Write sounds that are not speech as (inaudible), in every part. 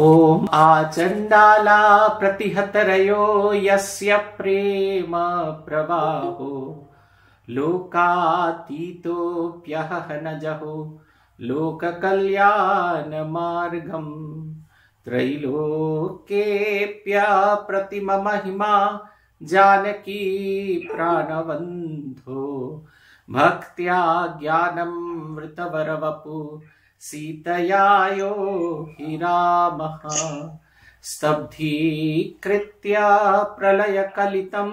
ॐ आचण्डाला प्रतिहतरयो यस्य प्रेम प्रवाहो कल्याण न जहो प्रतिम महिमा जानकी प्राणबन्धो भक्त्या वपु सीतयायो हि रामः स्तब्धीकृत्य प्रलयकलितं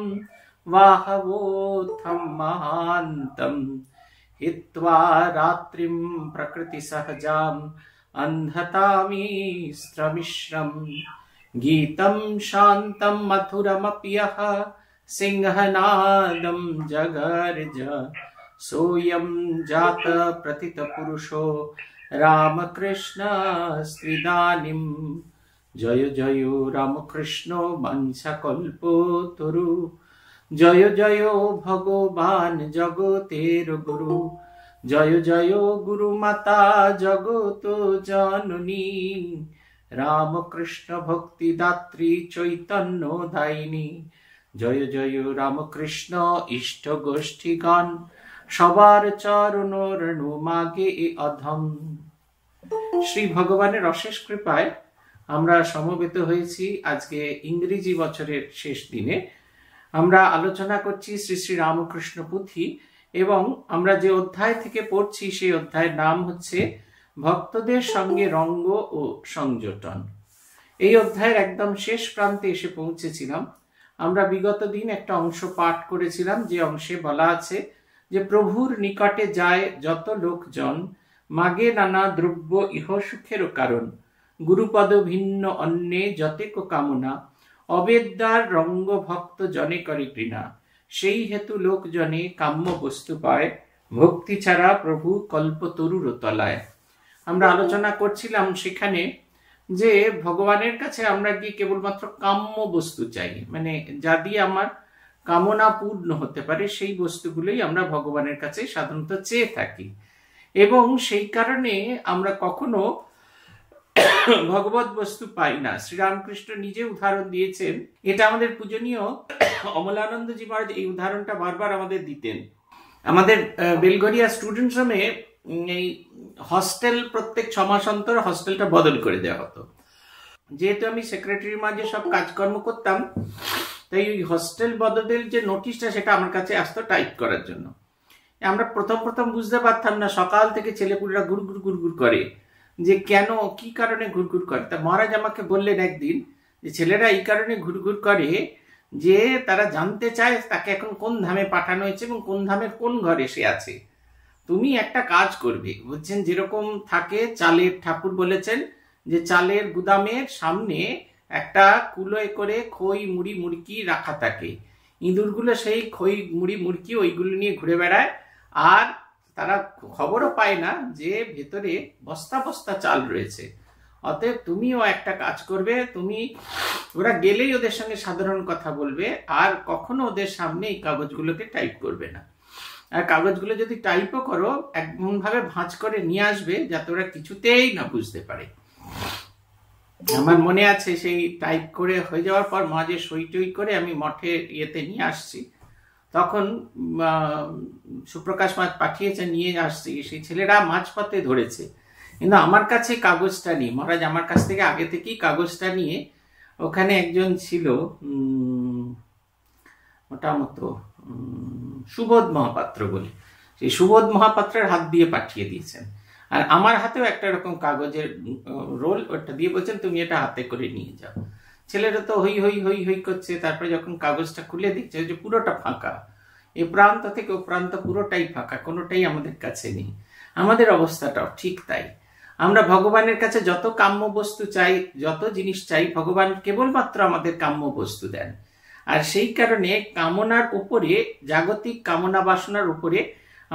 वाहवोत्थं महान्तम् हित्वा रात्रिं प्रकृतिसहजाम् अन्धतामीस्त्रमिश्रम् गीतं शान्तं मधुरमपि यः सिंहनादं जगर्ज सोऽयं जातप्रथितपुरुषो রামকৃষ্ণস্ত্রিদানিম জয় জয় রামকৃষ্ণ বংশকল্পতরু জয় জয় ভগবান জগতের গুরু জয় জয় গুরুমাতা জগত জননী রামকৃষ্ণ ভক্তিদাত্রী চৈতন্য দায়িনী জয় জয় রামকৃষ্ণ ইষ্ট গোষ্ঠীগণ সবার চরণ মাগে অধম শ্রী ভগবানের অশেষ কৃপায় আমরা সমবেত হয়েছি আজকে ইংরেজি বছরের শেষ দিনে আমরা আলোচনা করছি শ্রী শ্রী রামকৃষ্ণ পুঁথি এবং আমরা যে অধ্যায় থেকে পড়ছি সেই অধ্যায়ের নাম হচ্ছে ভক্তদের সঙ্গে রঙ্গ ও সংযোটন এই অধ্যায়ের একদম শেষ প্রান্তে এসে পৌঁছেছিলাম আমরা বিগত দিন একটা অংশ পাঠ করেছিলাম যে অংশে বলা আছে যে প্রভুর নিকটে যায় যত লোকজন মাগে নানা দ্রব্য ইহ সুখের কারণ গুরুপদ ভিন্ন অন্যে যতেক কামনা অবেদ্যার রঙ্গ ভক্ত জনে করে ঘৃণা সেই হেতু লোকজনে কাম্য বস্তু পায় ভক্তি ছাড়া প্রভু কল্পতরুর তলায় আমরা আলোচনা করছিলাম সেখানে যে ভগবানের কাছে আমরা গিয়ে কেবলমাত্র কাম্য বস্তু চাই মানে যা দিয়ে আমার কামনা পূর্ণ হতে পারে সেই বস্তুগুলোই আমরা ভগবানের কাছে সাধারণত চেয়ে থাকি এবং সেই কারণে আমরা কখনো ভগবত বস্তু পাই না শ্রীরামকৃষ্ণ নিজে উদাহরণ দিয়েছেন এটা আমাদের পূজনীয় অমলানন্দজি মহারাজ এই উদাহরণটা বারবার আমাদের দিতেন আমাদের বেলগরিয়া স্টুডেন্ট রুমে এই হস্টেল প্রত্যেক ছ মাস অন্তর হস্টেলটা বদল করে দেওয়া হতো যেহেতু আমি সেক্রেটারি মাঝে সব কাজকর্ম করতাম তাই ওই হস্টেল বদলের যে নোটিশটা সেটা আমার কাছে আসতো টাইপ করার জন্য আমরা প্রথম প্রথম বুঝতে পারতাম না সকাল থেকে ছেলেপুলেরা গুড়গুড় গুড়গুড় করে যে কেন কি কারণে ঘুরঘুর করে তা মহারাজ আমাকে বললেন একদিন যে ছেলেরা এই কারণে ঘুরঘুর করে যে তারা জানতে চায় তাকে এখন কোন ধামে পাঠানো হয়েছে এবং কোন ধামের কোন ঘরে সে আছে তুমি একটা কাজ করবে বলছেন যেরকম থাকে চালের ঠাকুর বলেছেন যে চালের গুদামের সামনে একটা কুলোয় করে খই মুড়ি মুড়কি রাখা থাকে ইঁদুরগুলো সেই খই মুড়ি মুড়কি ওইগুলো নিয়ে ঘুরে বেড়ায় আর তারা খবরও পায় না যে ভেতরে বস্তা বস্তা চাল রয়েছে অতএব তুমিও একটা কাজ করবে তুমি ওরা গেলেই ওদের সঙ্গে সাধারণ কথা বলবে আর কখনো ওদের সামনে এই কাগজগুলোকে টাইপ করবে না আর কাগজগুলো যদি টাইপও করো ভাবে ভাঁজ করে নিয়ে আসবে যাতে ওরা কিছুতেই না বুঝতে পারে আমার মনে আছে সেই টাইপ করে হয়ে যাওয়ার পর মাঝে সই টই করে আমি মঠে ইয়েতে নিয়ে আসছি তখন সুপ্রকাশ মাছ পাঠিয়েছে নিয়ে আসছি সেই ছেলেরা পাতে ধরেছে কিন্তু আমার কাছে কাগজটা নিয়ে মহারাজ আমার কাছ থেকে আগে থেকেই কাগজটা নিয়ে ওখানে একজন ছিল মোটামতো সুবোধ মহাপাত্র বলে সেই সুবোধ মহাপাত্রের হাত দিয়ে পাঠিয়ে দিয়েছেন আর আমার হাতেও একটা রকম কাগজের রোল ওটা দিয়ে বলছেন তুমি এটা হাতে করে নিয়ে যাও ছেলেটা তো হই হই হই হই করছে তারপরে যখন কাগজটা খুলে দিচ্ছে যে পুরোটা ফাঁকা এ প্রান্ত থেকে ও প্রান্ত পুরোটাই ফাঁকা কোনোটাই আমাদের কাছে নেই আমাদের অবস্থাটাও ঠিক তাই আমরা ভগবানের কাছে যত কাম্য বস্তু চাই যত জিনিস চাই ভগবান কেবলমাত্র আমাদের কাম্য বস্তু দেন আর সেই কারণে কামনার উপরে জাগতিক কামনা বাসনার উপরে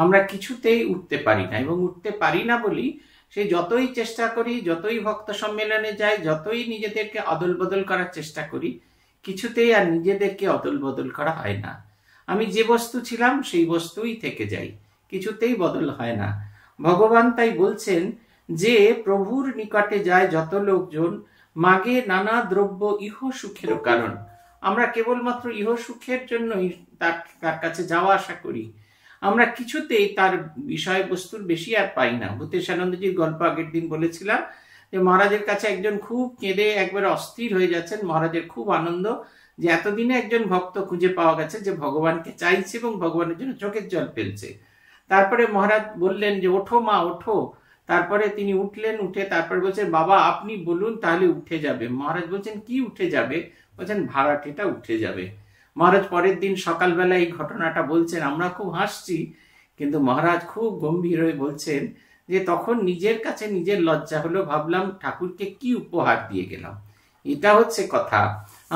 আমরা কিছুতেই উঠতে পারি না এবং উঠতে পারি না বলি সে যতই চেষ্টা করি যতই ভক্ত সম্মেলনে যাই যতই নিজেদেরকে অদল বদল করার চেষ্টা করি কিছুতেই আর নিজেদেরকে অদল বদল করা হয় না আমি যে বস্তু ছিলাম সেই বস্তুই থেকে যাই কিছুতেই বদল হয় না ভগবান তাই বলছেন যে প্রভুর নিকটে যায় যত লোকজন মাগে নানা দ্রব্য ইহ সুখের কারণ আমরা কেবলমাত্র ইহ সুখের জন্যই তার তার কাছে যাওয়া আসা করি আমরা কিছুতেই তার বিষয়বস্তুর বেশি আর পাই না আনন্দজির গল্প আগের দিন বলেছিলাম যে মহারাজের কাছে একজন খুব কেঁদে একবার অস্থির হয়ে যাচ্ছেন মহারাজের খুব আনন্দ যে এতদিনে একজন ভক্ত খুঁজে পাওয়া গেছে যে ভগবানকে চাইছে এবং ভগবানের জন্য চোখের জল ফেলছে তারপরে মহারাজ বললেন যে ওঠো মা ওঠো তারপরে তিনি উঠলেন উঠে তারপরে বলছেন বাবা আপনি বলুন তাহলে উঠে যাবে মহারাজ বলছেন কি উঠে যাবে বলছেন ভাড়াটেটা উঠে যাবে মহারাজ পরের দিন সকালবেলা এই ঘটনাটা বলছেন আমরা খুব হাসছি কিন্তু মহারাজ খুব গম্ভীর হয়ে বলছেন যে তখন নিজের কাছে নিজের লজ্জা হলো ভাবলাম ঠাকুরকে কি উপহার দিয়ে গেলাম এটা হচ্ছে কথা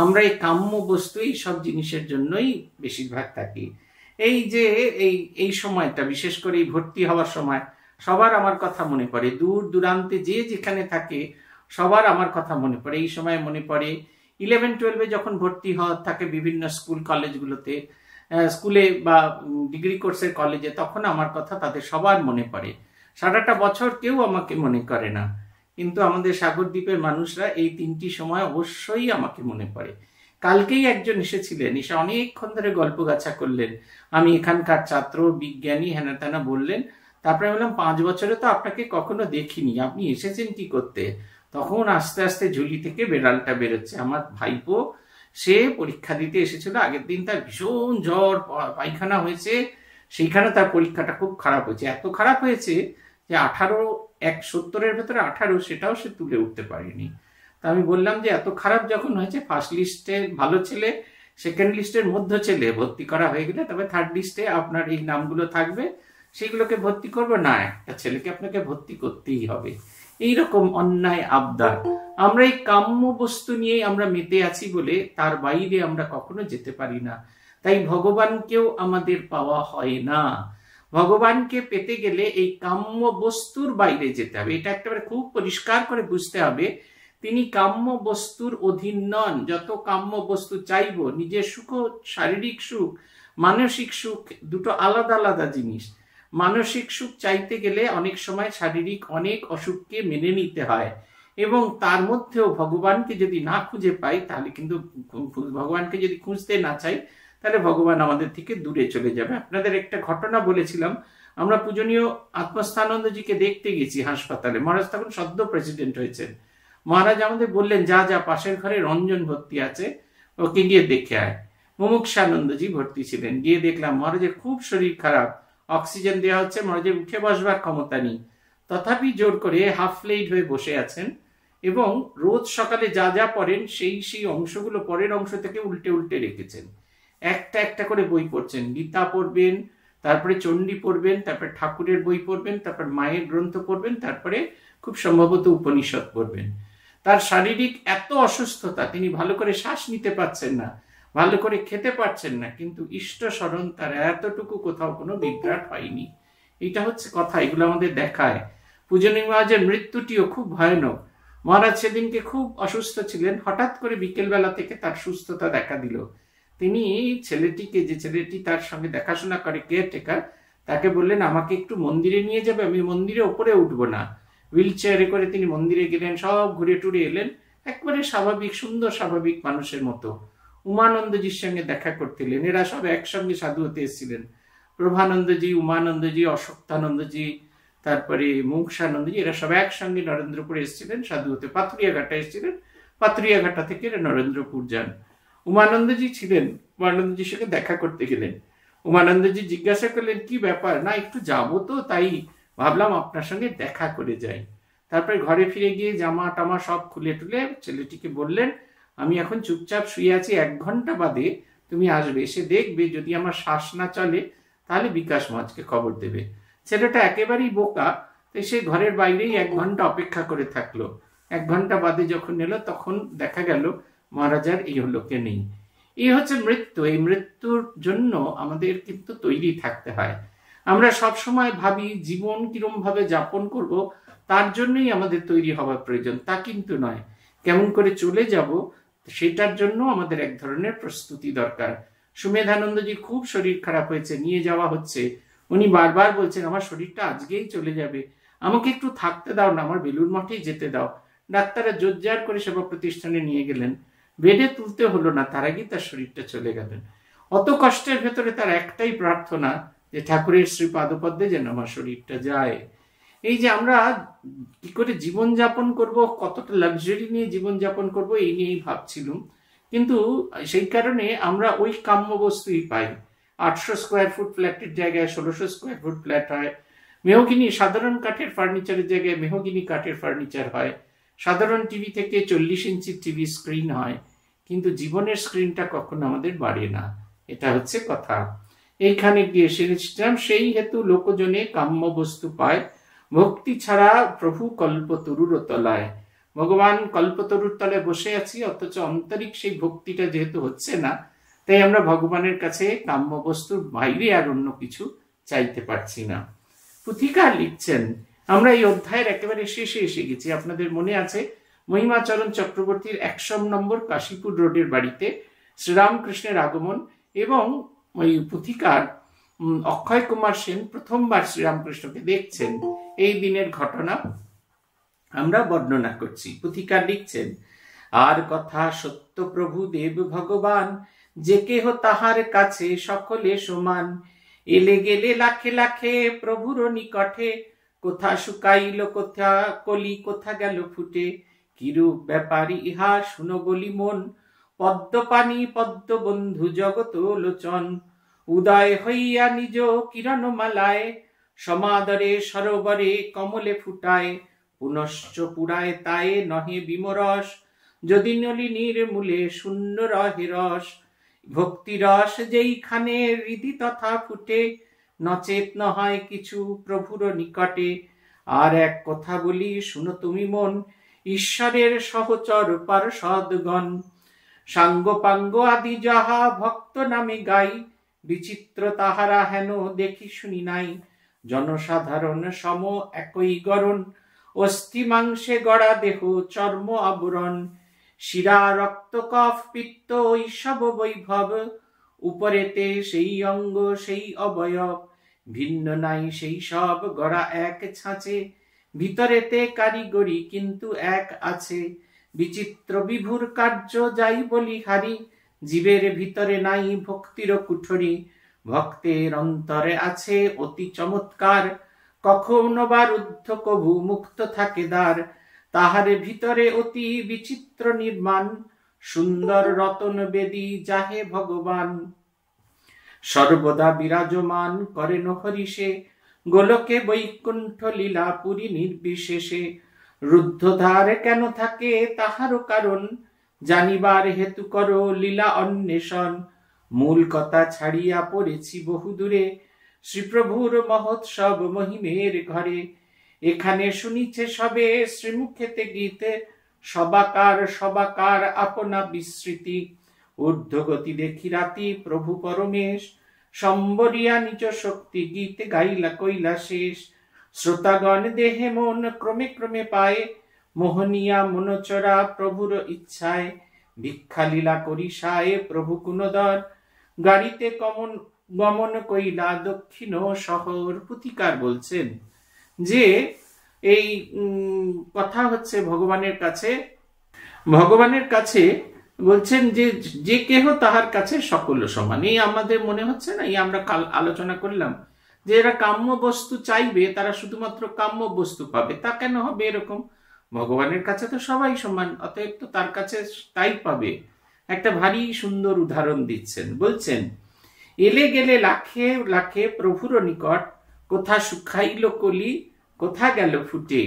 আমরা এই কাম্য বস্তু এই সব জিনিসের জন্যই বেশিরভাগ থাকি এই যে এই এই সময়টা বিশেষ করে এই ভর্তি হওয়ার সময় সবার আমার কথা মনে পড়ে দূর দূরান্তে যে যেখানে থাকে সবার আমার কথা মনে পড়ে এই সময় মনে পড়ে ইলেভেন টুয়েলভে যখন ভর্তি হওয়া থাকে বিভিন্ন স্কুল কলেজগুলোতে স্কুলে বা ডিগ্রি কোর্সের কলেজে তখন আমার কথা তাদের সবার মনে পড়ে সারাটা বছর কেউ আমাকে মনে করে না কিন্তু আমাদের সাগরদ্বীপের মানুষরা এই তিনটি সময় অবশ্যই আমাকে মনে পড়ে কালকেই একজন এসেছিলেন এসে অনেকক্ষণ ধরে গল্প গাছা করলেন আমি এখানকার ছাত্র বিজ্ঞানী হেনাতেনা বললেন তারপরে বললাম পাঁচ বছরে তো আপনাকে কখনো দেখিনি আপনি এসেছেন কি করতে তখন আস্তে আস্তে ঝুলি থেকে বেড়ালটা বেরোচ্ছে আমার ভাইপো সে পরীক্ষা দিতে এসেছিল আগের দিন তার ভীষণ জ্বর পায়খানা হয়েছে সেইখানে তার পরীক্ষাটা খুব খারাপ হয়েছে এত খারাপ হয়েছে যে আঠারো এক সত্তরের ভেতরে আঠারো সেটাও সে তুলে উঠতে পারেনি তা আমি বললাম যে এত খারাপ যখন হয়েছে ফার্স্ট লিস্টে ভালো ছেলে সেকেন্ড লিস্টের মধ্য ছেলে ভর্তি করা হয়ে গেলে তবে থার্ড লিস্টে আপনার এই নামগুলো থাকবে সেগুলোকে ভর্তি করবো না একটা ছেলেকে আপনাকে ভর্তি করতেই হবে এইরকম অন্যায় আবদার আমরা এই কাম্য বস্তু নিয়েই আমরা মেতে আছি বলে তার বাইরে আমরা কখনো যেতে পারি না তাই ভগবানকেও আমাদের পাওয়া হয় না ভগবানকে পেতে গেলে এই কাম্য বস্তুর বাইরে যেতে হবে এটা একটাবারে খুব পরিষ্কার করে বুঝতে হবে তিনি কাম্য বস্তুর অধীন নন যত কাম্য বস্তু চাইব নিজের সুখ শারীরিক সুখ মানসিক সুখ দুটো আলাদা আলাদা জিনিস মানসিক সুখ চাইতে গেলে অনেক সময় শারীরিক অনেক অসুখকে মেনে নিতে হয় এবং তার মধ্যেও ভগবানকে যদি না খুঁজে পাই তাহলে কিন্তু ভগবানকে যদি খুঁজতে না চাই তাহলে ভগবান আমাদের থেকে দূরে চলে যাবে আপনাদের একটা ঘটনা বলেছিলাম আমরা পূজনীয় আত্মস্থানন্দজিকে দেখতে গেছি হাসপাতালে মহারাজ তখন সদ্য প্রেসিডেন্ট হয়েছেন মহারাজ আমাদের বললেন যা যা পাশের ঘরে রঞ্জন ভর্তি আছে ওকে গিয়ে দেখে আয় মুমুক্ষানন্দজি ভর্তি ছিলেন গিয়ে দেখলাম মহারাজের খুব শরীর খারাপ অক্সিজেন দেওয়া হচ্ছে মহারাজের উঠে বসবার ক্ষমতা নেই তথাপি জোর করে হাফ লেইড হয়ে বসে আছেন এবং রোজ সকালে যা যা পড়েন সেই সেই অংশগুলো পরের অংশ থেকে উল্টে উল্টে রেখেছেন একটা একটা করে বই পড়ছেন গীতা পড়বেন তারপরে চণ্ডী পড়বেন তারপরে ঠাকুরের বই পড়বেন তারপর মায়ের গ্রন্থ পড়বেন তারপরে খুব সম্ভবত উপনিষদ পড়বেন তার শারীরিক এত অসুস্থতা তিনি ভালো করে শ্বাস নিতে পারছেন না ভালো করে খেতে পারছেন না কিন্তু ইষ্ট স্মরণ তার এতটুকু কোথাও কোনো বিভ্রাট হয়নি এটা হচ্ছে কথা এগুলো আমাদের দেখায় পূজনী মহারাজের মৃত্যুটিও খুব ভয়ানক মহারাজ সেদিনকে খুব অসুস্থ ছিলেন হঠাৎ করে বিকেলবেলা থেকে তার সুস্থতা দেখা দিল তিনি ছেলেটিকে যে ছেলেটি তার সঙ্গে দেখাশোনা করে কেয়ারটেকার তাকে বললেন আমাকে একটু মন্দিরে নিয়ে যাবে আমি মন্দিরে ওপরে উঠবো না হুইল চেয়ারে করে তিনি মন্দিরে গেলেন সব ঘুরে টুরে এলেন একবারে স্বাভাবিক সুন্দর স্বাভাবিক মানুষের মতো উমানন্দজির সঙ্গে দেখা করতেলেন এরা সব একসঙ্গে সাধু হতে এসেছিলেন প্রভানন্দজি উমানন্দজি অশোক্তানন্দজি তারপরে মুংসানন্দজি এরা সব একসঙ্গে নরেন্দ্রপুরে এসেছিলেন সাধু হতে পাথুরিয়াঘাটা এসেছিলেন পাথুরিয়াঘাটা থেকে এরা নরেন্দ্রপুর যান উমানন্দজি ছিলেন উমানন্দজির সঙ্গে দেখা করতে গেলেন উমানন্দজি জিজ্ঞাসা করলেন কি ব্যাপার না একটু যাবো তো তাই ভাবলাম আপনার সঙ্গে দেখা করে যাই তারপরে ঘরে ফিরে গিয়ে জামা টামা সব খুলে টুলে ছেলেটিকে বললেন আমি এখন চুপচাপ শুয়ে আছি এক ঘন্টা বাদে তুমি আসবে সে দেখবে যদি আমার শ্বাস না চলে তাহলে বিকাশ মাছকে খবর দেবে ছেলেটা একেবারেই বোকা তাই সে ঘরের বাইরেই এক ঘন্টা অপেক্ষা করে থাকলো এক ঘন্টা বাদে যখন এলো তখন দেখা গেল মহারাজার এই লোকে নেই এই হচ্ছে মৃত্যু এই মৃত্যুর জন্য আমাদের কিন্তু তৈরি থাকতে হয় আমরা সব সময় ভাবি জীবন কিরম ভাবে যাপন করব তার জন্যই আমাদের তৈরি হওয়া প্রয়োজন তা কিন্তু নয় কেমন করে চলে যাব সেটার জন্য আমাদের এক ধরনের প্রস্তুতি দরকার সুমেধানন্দজি খুব শরীর খারাপ হয়েছে নিয়ে যাওয়া হচ্ছে উনি বারবার বলছেন আমার শরীরটা আজকেই চলে যাবে আমাকে একটু থাকতে দাও না আমার বেলুর মঠেই যেতে দাও ডাক্তাররা জোরজার করে সেবা প্রতিষ্ঠানে নিয়ে গেলেন বেডে তুলতে হলো না তার আগেই তার শরীরটা চলে গেলেন অত কষ্টের ভেতরে তার একটাই প্রার্থনা যে ঠাকুরের শ্রী পাদপদ্মে যেন আমার শরীরটা যায় এই যে আমরা কি করে জীবনযাপন করব কতটা লাক্সারি নিয়ে জীবনযাপন করব এই নিয়েই ভাবছিলাম কিন্তু সেই কারণে আমরা ওই কাম্য বস্তুই পাই আটশো স্কোয়ার ফুট ফ্ল্যাটের জায়গায় ষোলোশো স্কোয়ার ফুট ফ্ল্যাট হয় মেহগিনি সাধারণ কাঠের ফার্নিচারের জায়গায় মেহগিনি কাঠের ফার্নিচার হয় সাধারণ টিভি থেকে চল্লিশ ইঞ্চি টিভি স্ক্রিন হয় কিন্তু জীবনের স্ক্রিনটা কখনো আমাদের বাড়ে না এটা হচ্ছে কথা এইখানে গিয়ে সেরেছিলাম সেই হেতু লোকজনে কাম্য বস্তু পায় ভক্তি ছাড়া প্রভু কল্পতরুর তলায় ভগবান কল্পতরুর তলায় বসে আছি অথচ অন্তরিক সেই ভক্তিটা যেহেতু হচ্ছে না তাই আমরা ভগবানের কাছে কাম্য বস্তুর বাইরে আর অন্য কিছু চাইতে পারছি না পুথিকা লিখছেন আমরা এই অধ্যায়ের একেবারে শেষে এসে গেছি আপনাদের মনে আছে মহিমাচরণ চক্রবর্তীর একশো নম্বর কাশীপুর রোডের বাড়িতে শ্রীরামকৃষ্ণের আগমন এবং ওই পুথিকার অক্ষয় কুমার সেন প্রথমবার শ্রীরামকৃষ্ণকে দেখছেন এই দিনের ঘটনা আমরা বর্ণনা করছি পুথিকার লিখছেন আর কথা সত্য প্রভু দেব ভগবান যে কেহ তাহার কাছে সকলে সমান এলে গেলে লাখে লাখে প্রভুর নিকটে কোথা শুকাইল কোথা কলি কোথা গেল ফুটে কিরূপ ব্যাপারী ইহা শুনো বলি মন পদ্মপানি পদ্মবন্ধু জগত লোচন উদয় হইয়া নিজ কিরণমালায় সমাদরে সরোবরে কমলে ফুটায় পুনশ্চ পুরায় তায়ে নহে বিমরস যদি নলিনীর মূলে শূন্য রহে রস ভক্তিরস যেইখানে হৃদি তথা ফুটে নচেত নহায় কিছু প্রভুর নিকটে আর এক কথা বলি শুনো তুমি মন ঈশ্বরের সহচর সদগণ সাঙ্গ পাঙ্গ আদি যাহা ভক্ত নামে গাই বিচিত্র তাহারা হেন দেখি শুনি নাই জনসাধারণ সম একই গরণ অস্থি মাংসে গড়া দেহ চর্ম আবরণ শিরা রক্ত কফ পিত্ত ঐসব বৈভব উপরেতে সেই অঙ্গ সেই অবয়ব ভিন্ন নাই সেই সব গড়া এক ছাঁচে ভিতরেতে কারিগরি কিন্তু এক আছে বিচিত্র বিভুর কার্য যাই বলি হারি জীবের ভিতরে নাই ভক্তির কুঠরি ভক্তের অন্তরে আছে অতি চমৎকার কখনো বা রুদ্ধ কভু মুক্ত থাকে দ্বার তাহার ভিতরে অতি বিচিত্র নির্মাণ সুন্দর রতন বেদী যাহে ভগবান সর্বদা বিরাজমান করেন হরিষে গোলকে বৈকুণ্ঠ লীলা পুরী নির্বিশেষে রুদ্ধধার কেন থাকে তাহারও কারণ জানিবার হেতু কর লীলা অন্বেষণ মূল কথা ছাড়িয়া পড়েছি বহুদূরে শ্রীপ্রভুর মহোৎসব মহিমের ঘরে এখানে শুনিছে সবে শ্রীমুখেতে গীতে সবাকার সবাকার আপনা বিস্মৃতি ঊর্ধ্বগতি দেখি রাতি প্রভু পরমেশ সম্বরিয়া নিজ শক্তি গীতে গাইলা কৈলাশেষ শ্রোতাগণ দেহে মন ক্রমে ক্রমে পায় মোহনিয়া মনোচরা প্রভুর ইচ্ছায় ভিক্ষালীলা করিসায় প্রভু কুণদর গাড়িতে কমন গমন কইলা দক্ষিণ শহর পুতিকার বলছেন যে এই কথা হচ্ছে ভগবানের কাছে ভগবানের কাছে বলছেন যে যে কেহ তাহার কাছে সকল সমান এই আমাদের মনে হচ্ছে না এই আমরা কাল আলোচনা করলাম যে এরা কাম্য বস্তু চাইবে তারা শুধুমাত্র কাম্য বস্তু পাবে তা কেন হবে এরকম ভগবানের কাছে তো সবাই সমান অতএব তো তার কাছে তাই পাবে একটা ভারী সুন্দর উদাহরণ দিচ্ছেন বলছেন এলে গেলে লাখে লাখে প্রভুর নিকট কোথা শুকাইল কলি কোথা গেল ফুটে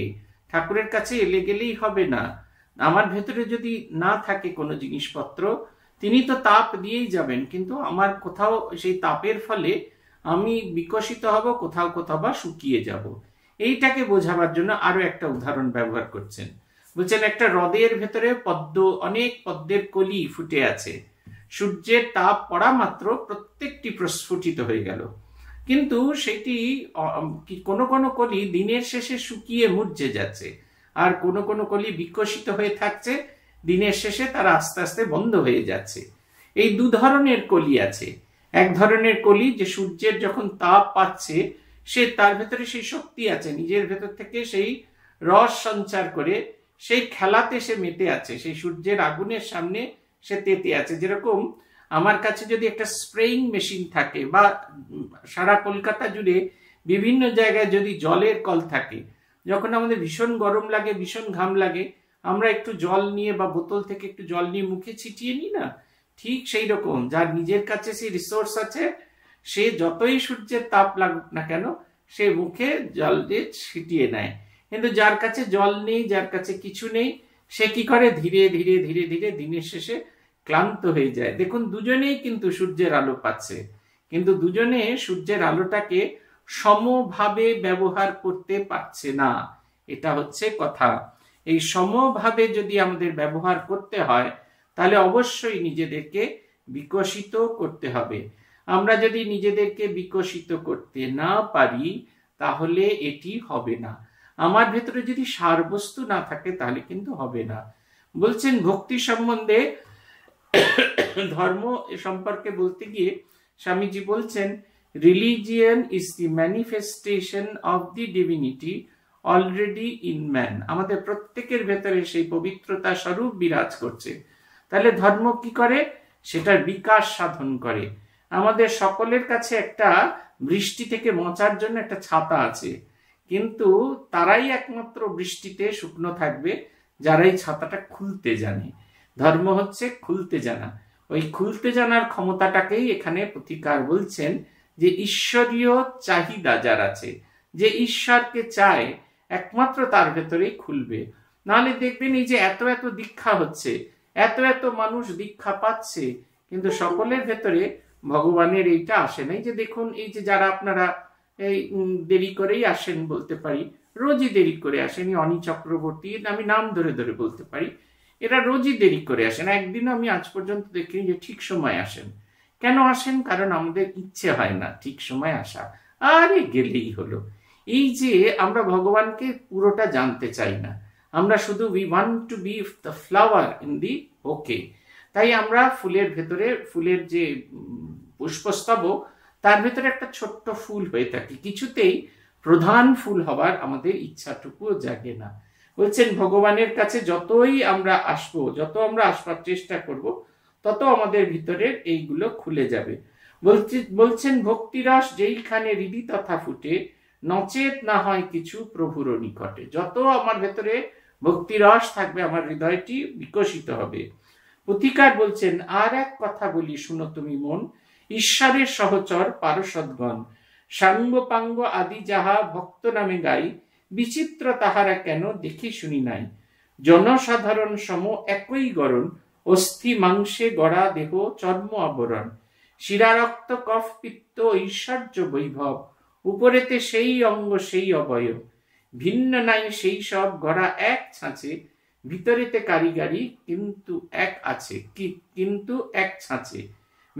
ঠাকুরের কাছে এলে গেলেই হবে না আমার ভেতরে যদি না থাকে কোনো জিনিসপত্র তিনি তো তাপ দিয়েই যাবেন কিন্তু আমার কোথাও সেই তাপের ফলে আমি বিকশিত হব কোথাও কোথাও বা শুকিয়ে যাব এইটাকে বোঝাবার জন্য আরো একটা উদাহরণ ব্যবহার করছেন বলছেন একটা হ্রদের ভেতরে পদ্ম অনেক পদ্মের কলি ফুটে আছে সূর্যের তাপ পড়া মাত্র প্রত্যেকটি প্রস্ফুটিত হয়ে গেল কিন্তু সেটি কোনো কোনো কলি দিনের শেষে শুকিয়ে মুরজে যাচ্ছে আর কোনো কোনো কলি বিকশিত হয়ে থাকছে দিনের শেষে তারা আস্তে আস্তে বন্ধ হয়ে যাচ্ছে এই দু ধরনের কলি আছে এক ধরনের কলি যে সূর্যের যখন তাপ পাচ্ছে সে তার ভেতরে সেই শক্তি আছে নিজের ভেতর থেকে সেই রস সঞ্চার করে সেই খেলাতে সে মেতে আছে সেই সূর্যের আগুনের সামনে সে তেতে আছে যেরকম আমার কাছে যদি একটা স্প্রেইং মেশিন থাকে বা সারা কলকাতা জুড়ে বিভিন্ন জায়গায় যদি জলের কল থাকে যখন আমাদের ভীষণ গরম লাগে ভীষণ ঘাম লাগে আমরা একটু জল নিয়ে বা বোতল থেকে একটু জল নিয়ে মুখে ছিটিয়ে নিই না ঠিক সেই রকম যার নিজের কাছে সেই রিসোর্স আছে সে যতই সূর্যের তাপ লাগুক না কেন সে মুখে জল দিয়ে ছিটিয়ে নেয় কিন্তু যার কাছে জল নেই যার কাছে কিছু নেই সে কি করে ধীরে ধীরে ধীরে ধীরে দিনের শেষে ক্লান্ত হয়ে যায় দেখুন দুজনেই কিন্তু সূর্যের আলো পাচ্ছে কিন্তু দুজনে সূর্যের আলোটাকে সমভাবে ব্যবহার করতে পারছে না এটা হচ্ছে কথা এই সমভাবে যদি আমাদের ব্যবহার করতে হয় তাহলে অবশ্যই নিজেদেরকে বিকশিত করতে হবে আমরা যদি নিজেদেরকে বিকশিত করতে না পারি তাহলে এটি হবে না আমার ভেতরে যদি সারবস্তু না থাকে তাহলে কিন্তু হবে না বলছেন ভক্তি সম্বন্ধে ধর্ম সম্পর্কে বলতে গিয়ে স্বামীজি বলছেন religion is the manifestation of the divinity already in man আমাদের প্রত্যেকের ভেতরে সেই পবিত্রতা স্বরূপ বিরাজ করছে তাহলে ধর্ম কি করে সেটার বিকাশ সাধন করে আমাদের সকলের কাছে একটা বৃষ্টি থেকে বাঁচার জন্য একটা ছাতা আছে কিন্তু তারাই একমাত্র বৃষ্টিতে শুকনো থাকবে যারা এই ছাতাটা খুলতে জানে ধর্ম হচ্ছে খুলতে জানা ওই খুলতে জানার ক্ষমতাটাকেই এখানে প্রতিকার বলছেন যে ঈশ্বরীয় চাহিদা যার আছে যে ঈশ্বরকে চায় একমাত্র তার ভেতরেই খুলবে নাহলে দেখবেন এই যে এত এত দীক্ষা হচ্ছে এত এত মানুষ দীক্ষা পাচ্ছে কিন্তু সকলের ভেতরে ভগবানের এইটা আসে নাই যে দেখুন এই যে যারা আপনারা এই দেরি করেই আসেন বলতে পারি রোজই দেরি করে আসেন অনি চক্রবর্তী আমি নাম ধরে ধরে বলতে পারি এরা রোজই দেরি করে আসেন একদিনও আমি আজ পর্যন্ত দেখিনি যে ঠিক সময় আসেন কেন আসেন কারণ আমাদের ইচ্ছে হয় না ঠিক সময় আসা আরে গেলেই হলো এই যে আমরা ভগবানকে পুরোটা জানতে চাই না আমরা শুধু we want to be the flower in the okay তাই আমরা ফুলের ভেতরে ফুলের যে পুষ্পস্তবক তার ভেতরে একটা ছোট্ট ফুল হয়ে থাকে কিছুতেই প্রধান ফুল হবার আমাদের ইচ্ছাটুকুও জাগে না বলছেন ভগবানের কাছে যতই আমরা আসব যত আমরা আসবার চেষ্টা করব তত আমাদের ভিতরে এইগুলো খুলে যাবে বলছেন ভক্তিরস যেইখানে হৃদি তথা ফুটে নচেত না হয় কিছু প্রভুর নিকটে যত আমার ভেতরে ভক্তিরস থাকবে আমার হৃদয়টি বিকশিত হবে প্রতিকার বলছেন আর এক কথা বলি শুনো তুমি মন ঈশ্বরের সহচর পারসদগণ সাঙ্গ পাঙ্গ আদি যাহা ভক্ত নামে গাই বিচিত্র তাহারা কেন দেখি শুনি নাই জনসাধারণ সম একই গরণ অস্থি মাংসে গড়া দেহ চর্ম আবরণ শিরারক্ত কফ পিত্ত ঐশ্বর্য বৈভব উপরেতে সেই অঙ্গ সেই অবয়ব ভিন্ন নাই সেই সব গড়া এক ছাঁচে ভিতরেতে কারিগরি কিন্তু এক আছে কি কিন্তু এক ছাঁচে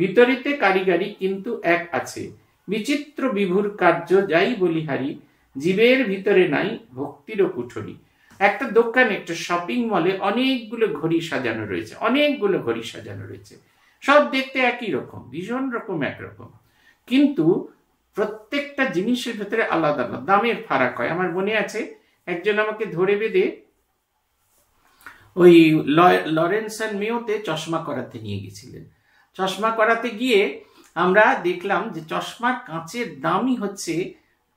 ভিতরেতে কারিগরি কিন্তু এক আছে বিচিত্র বিভুর কার্য যাই বলিহারি জীবের ভিতরে নাই ভক্তিরও কুঠরি একটা দোকান একটা শপিং মলে অনেকগুলো ঘড়ি সাজানো রয়েছে অনেকগুলো ঘড়ি সাজানো রয়েছে সব দেখতে একই রকম ভীষণ রকম একরকম কিন্তু প্রত্যেকটা জিনিসের ভেতরে আলাদা আলাদা দামের ফারাক হয় আমার মনে আছে একজন আমাকে ধরে বেঁধে ওই লরেন্স অ্যান্ড মেওতে চশমা করাতে নিয়ে গেছিলেন চশমা করাতে গিয়ে আমরা দেখলাম যে চশমার কাঁচের দামই হচ্ছে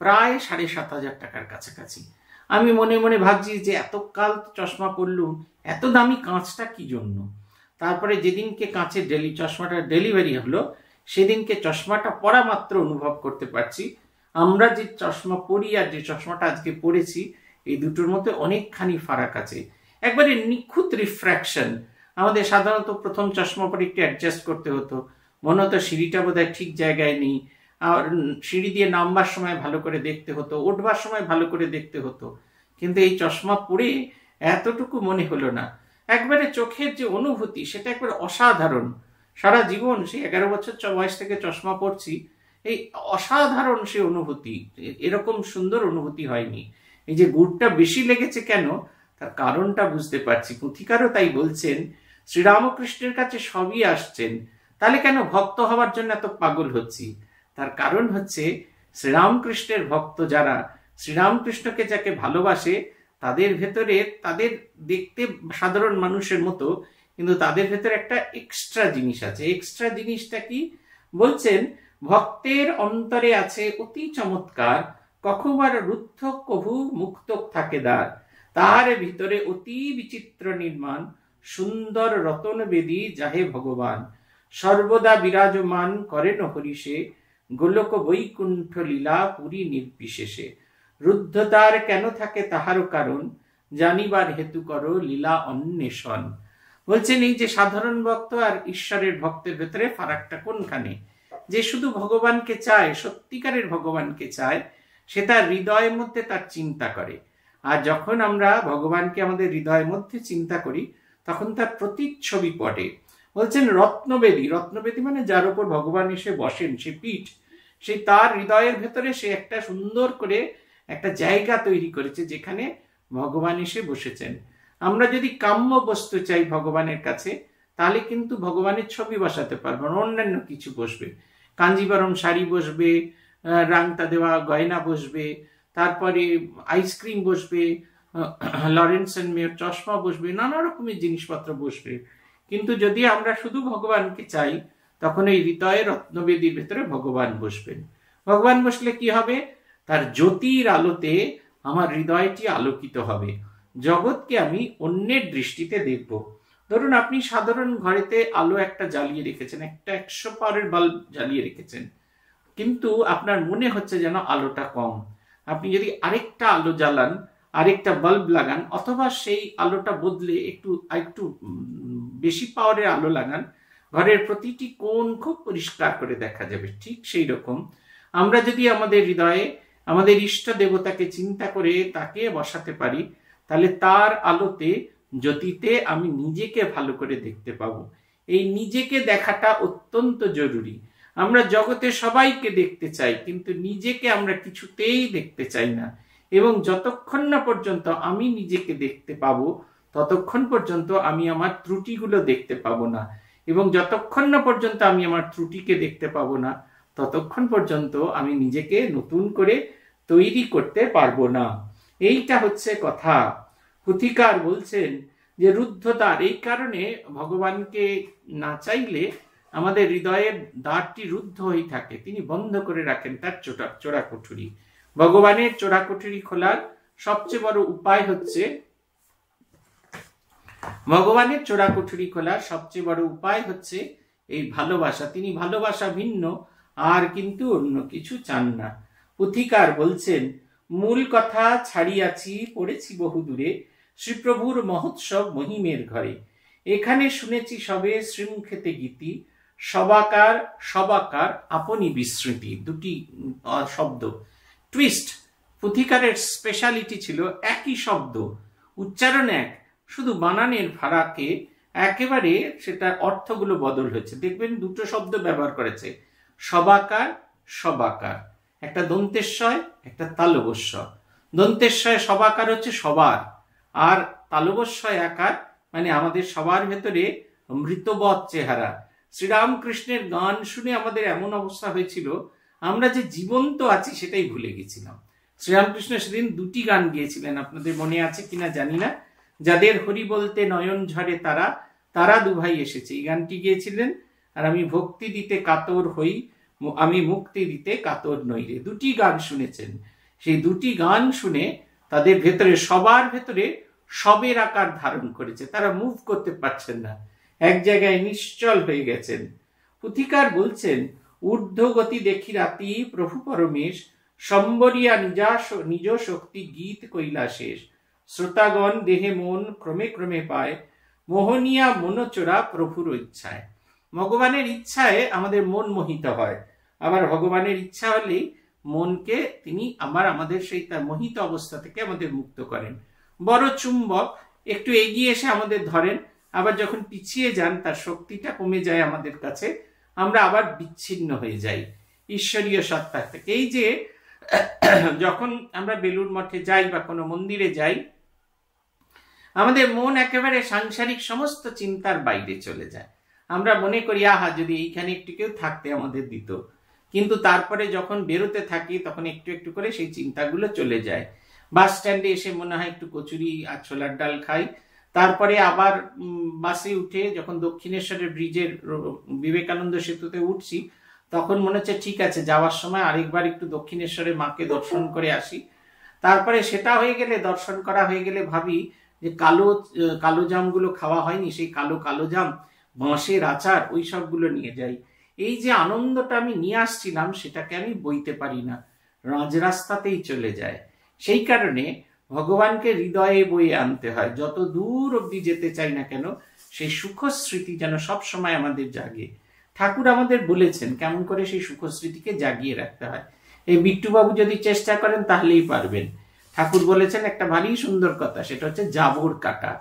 প্রায় সাড়ে সাত হাজার টাকার কাছাকাছি আমি মনে মনে ভাবছি যে এতকাল চশমা পরলুম এত দামি কাঁচটা কি জন্য তারপরে যেদিনকে কাঁচের ডেলি চশমাটা ডেলিভারি হলো সেদিনকে চশমাটা পরা মাত্র অনুভব করতে পারছি আমরা যে চশমা পরি আর যে চশমাটা আজকে পরেছি এই দুটোর মধ্যে অনেকখানি ফারাক আছে একবারে নিখুঁত রিফ্র্যাকশন আমাদের সাধারণত প্রথম চশমা পরে একটু অ্যাডজাস্ট করতে হতো মনে হতো সিঁড়িটা বোধহয় ঠিক জায়গায় নেই আর সিঁড়ি দিয়ে নামবার সময় ভালো করে দেখতে হতো উঠবার সময় ভালো করে দেখতে হতো কিন্তু এই চশমা পরে এতটুকু মনে হলো না একবারে চোখের যে অনুভূতি সেটা একবারে অসাধারণ সারা জীবন সেই এগারো বছর বয়স থেকে চশমা পড়ছি এই অসাধারণ সে অনুভূতি এরকম সুন্দর অনুভূতি হয়নি এই যে গুড়টা বেশি লেগেছে কেন তার কারণটা বুঝতে পারছি পুঁথিকারও তাই বলছেন শ্রীরামকৃষ্ণের কাছে সবই আসছেন তাহলে কেন ভক্ত হওয়ার জন্য এত পাগল হচ্ছি তার কারণ হচ্ছে শ্রীরামকৃষ্ণের ভক্ত যারা শ্রীরামকৃষ্ণকে যাকে ভালোবাসে তাদের ভেতরে তাদের দেখতে সাধারণ মানুষের মতো কিন্তু তাদের ভেতরে একটা এক্সট্রা জিনিস আছে এক্সট্রা জিনিসটা কি বলছেন ভক্তের অন্তরে আছে অতি চমৎকার কখবার রুদ্ধ কভু মুক্ত থাকে দ্বার তার ভিতরে অতি বিচিত্র নির্মাণ সুন্দর রতন বেদী যাহে ভগবান সর্বদা বিরাজমান করেন হরিষে গোলক বৈকুণ্ঠ লীলা পুরী নির্বিশেষে রুদ্ধতার কেন থাকে তাহারও কারণ জানিবার হেতু করো লীলা অন্বেষণ বলছেন এই যে সাধারণ ভক্ত আর ঈশ্বরের ভক্তের ভেতরে ফারাকটা কোনখানে যে শুধু ভগবানকে চায় সত্যিকারের ভগবানকে চায় সে তার হৃদয়ের মধ্যে তার চিন্তা করে আর যখন আমরা ভগবানকে আমাদের হৃদয়ের মধ্যে চিন্তা করি তখন তার প্রতিচ্ছবি পটে বলছেন রত্নবেদী রত্নবেদী মানে যার উপর ভগবান এসে বসেন সে পিঠ সে তার হৃদয়ের ভেতরে সে একটা সুন্দর করে একটা জায়গা তৈরি করেছে যেখানে ভগবান এসে বসেছেন আমরা যদি কাম্য বস্তু চাই ভগবানের কাছে তাহলে কিন্তু ভগবানের ছবি বসাতে পারবো না অন্যান্য কিছু বসবে কাঞ্জিবরম শাড়ি বসবে রাংতা দেওয়া গয়না বসবে তারপরে আইসক্রিম বসবে লরেন্স অ্যান্ড মেয়ের চশমা বসবে নানা রকমের জিনিসপত্র বসবে কিন্তু যদি আমরা শুধু ভগবানকে চাই তখন এই হৃদয়ে রত্নবেদীর ভেতরে ভগবান বসবেন ভগবান বসলে কি হবে তার জ্যোতির আলোতে আমার হৃদয়টি আলোকিত হবে জগৎকে আমি অন্যের দৃষ্টিতে দেখব ধরুন আপনি সাধারণ ঘরেতে আলো একটা জ্বালিয়ে রেখেছেন একটা একশো পাওয়ারের বাল্ব জ্বালিয়ে রেখেছেন কিন্তু আপনার মনে হচ্ছে যেন আলোটা কম আপনি যদি আরেকটা আলো জ্বালান আরেকটা বাল্ব লাগান অথবা সেই আলোটা বদলে একটু একটু বেশি পাওয়ারের আলো লাগান ঘরের প্রতিটি কোণ খুব পরিষ্কার করে দেখা যাবে ঠিক সেই রকম আমরা যদি আমাদের হৃদয়ে আমাদের ইষ্ট দেবতাকে চিন্তা করে তাকে বসাতে পারি তাহলে তার আলোতে জ্যোতিতে আমি নিজেকে ভালো করে দেখতে পাবো এই নিজেকে দেখাটা অত্যন্ত জরুরি আমরা জগতে সবাইকে দেখতে চাই কিন্তু নিজেকে আমরা কিছুতেই দেখতে চাই না এবং যতক্ষণ না পর্যন্ত আমি নিজেকে দেখতে পাবো ততক্ষণ পর্যন্ত আমি আমার ত্রুটিগুলো দেখতে পাবো না এবং যতক্ষণ না পর্যন্ত আমি আমার ত্রুটিকে দেখতে পাবো না ততক্ষণ পর্যন্ত আমি নিজেকে নতুন করে তৈরি করতে পারবো না এইটা হচ্ছে কথা পুথিকার বলছেন যে রুদ্ধতার এই কারণে ভগবানকে না চাইলে আমাদের হৃদয়ের দ্বারটি রুদ্ধ হয়ে থাকে তিনি বন্ধ করে রাখেন তার চোটা চোরা কুঠুরি ভগবানের চোরা কুঠুরি খোলার সবচেয়ে বড় উপায় হচ্ছে ভগবানের চোরা কুঠুরি খোলার সবচেয়ে বড় উপায় হচ্ছে এই ভালোবাসা তিনি ভালোবাসা ভিন্ন আর কিন্তু অন্য কিছু চান না পুথিকার বলছেন মূল কথা ছাড়িয়াছি পড়েছি বহুদূরে শ্রীপ্রভুর মহোৎসব মহিমের ঘরে এখানে শুনেছি সবে শ্রীমুখেতে গীতি সবাকার সবাকার আপনি বিস্মৃতি দুটি শব্দ টুইস্ট পুথিকারের স্পেশালিটি ছিল একই শব্দ উচ্চারণ এক শুধু বানানের ফারাকে একেবারে সেটা অর্থগুলো বদল হয়েছে দেখবেন দুটো শব্দ ব্যবহার করেছে সবাকার সবাকার একটা দন্তেশ্বয় একটা তালবস্য দন্তেশ্বয় সবাকার হচ্ছে সবার আর তালবস্যয় আকার মানে আমাদের সবার ভেতরে মৃতবৎ চেহারা শ্রীরামকৃষ্ণের গান শুনে আমাদের এমন অবস্থা হয়েছিল আমরা যে জীবন্ত আছি সেটাই ভুলে গেছিলাম শ্রীরামকৃষ্ণ সেদিন দুটি গান গিয়েছিলেন আপনাদের মনে আছে কিনা জানি না যাদের হরি বলতে নয়ন ঝরে তারা তারা দুভাই এসেছে এই গানটি গিয়েছিলেন আর আমি ভক্তি দিতে কাতর হই আমি মুক্তি দিতে কাতর নইরে দুটি গান শুনেছেন সেই দুটি গান শুনে তাদের ভেতরে সবার ভেতরে সবের আকার ধারণ করেছে তারা মুভ করতে পারছেন না এক জায়গায় নিশ্চল হয়ে গেছেন পুথিকার বলছেন ঊর্ধ্বগতি দেখি রাতি প্রভু পরমেশ সম্বরিয়া নিজাস নিজ শক্তি গীত কৈলাশেষ শ্রোতাগণ দেহে মন ক্রমে ক্রমে পায় মোহনিয়া মনোচোরা প্রভুর ইচ্ছায় ভগবানের ইচ্ছায় আমাদের মন মোহিত হয় আবার ভগবানের ইচ্ছা হলেই মনকে তিনি আমার আমাদের সেই তার মোহিত অবস্থা থেকে আমাদের মুক্ত করেন বড় চুম্বক একটু এগিয়ে এসে আমাদের ধরেন আবার যখন পিছিয়ে যান তার শক্তিটা কমে যায় আমাদের কাছে আমরা আবার বিচ্ছিন্ন হয়ে যাই ঈশ্বরীয় সত্তা থেকে এই যে যখন আমরা বেলুর মঠে যাই বা কোনো মন্দিরে যাই আমাদের মন একেবারে সাংসারিক সমস্ত চিন্তার বাইরে চলে যায় আমরা মনে করি আহা যদি এইখানে একটু কেউ থাকতে আমাদের দিত কিন্তু তারপরে যখন বেরোতে থাকি তখন একটু একটু করে সেই চিন্তাগুলো চলে যায় বাস স্ট্যান্ডে এসে মনে হয় একটু কচুরি আর ছোলার ডাল খাই তারপরে আবার বাসে উঠে যখন দক্ষিণেশ্বরের ব্রিজের বিবেকানন্দ সেতুতে উঠছি তখন মনে হচ্ছে ঠিক আছে যাওয়ার সময় আরেকবার একটু দক্ষিণেশ্বরে মাকে দর্শন করে আসি তারপরে সেটা হয়ে গেলে দর্শন করা হয়ে গেলে ভাবি যে কালো কালো জামগুলো খাওয়া হয়নি সেই কালো কালো জাম বাঁশের আচার ওই সবগুলো নিয়ে যাই এই যে আনন্দটা আমি নিয়ে আসছিলাম সেটাকে আমি বইতে পারি না রাজরাস্তাতেই চলে যায় সেই কারণে ভগবানকে হৃদয়ে বয়ে আনতে হয় যত দূর অব্দি যেতে চাই না কেন সেই সুখস্মৃতি যেন সবসময় আমাদের জাগে ঠাকুর আমাদের বলেছেন কেমন করে সেই সুখস্মৃতিকে জাগিয়ে রাখতে হয় এই বিট্টুবাবু যদি চেষ্টা করেন তাহলেই পারবেন ঠাকুর বলেছেন একটা ভারী সুন্দর কথা সেটা হচ্ছে জাবর কাটা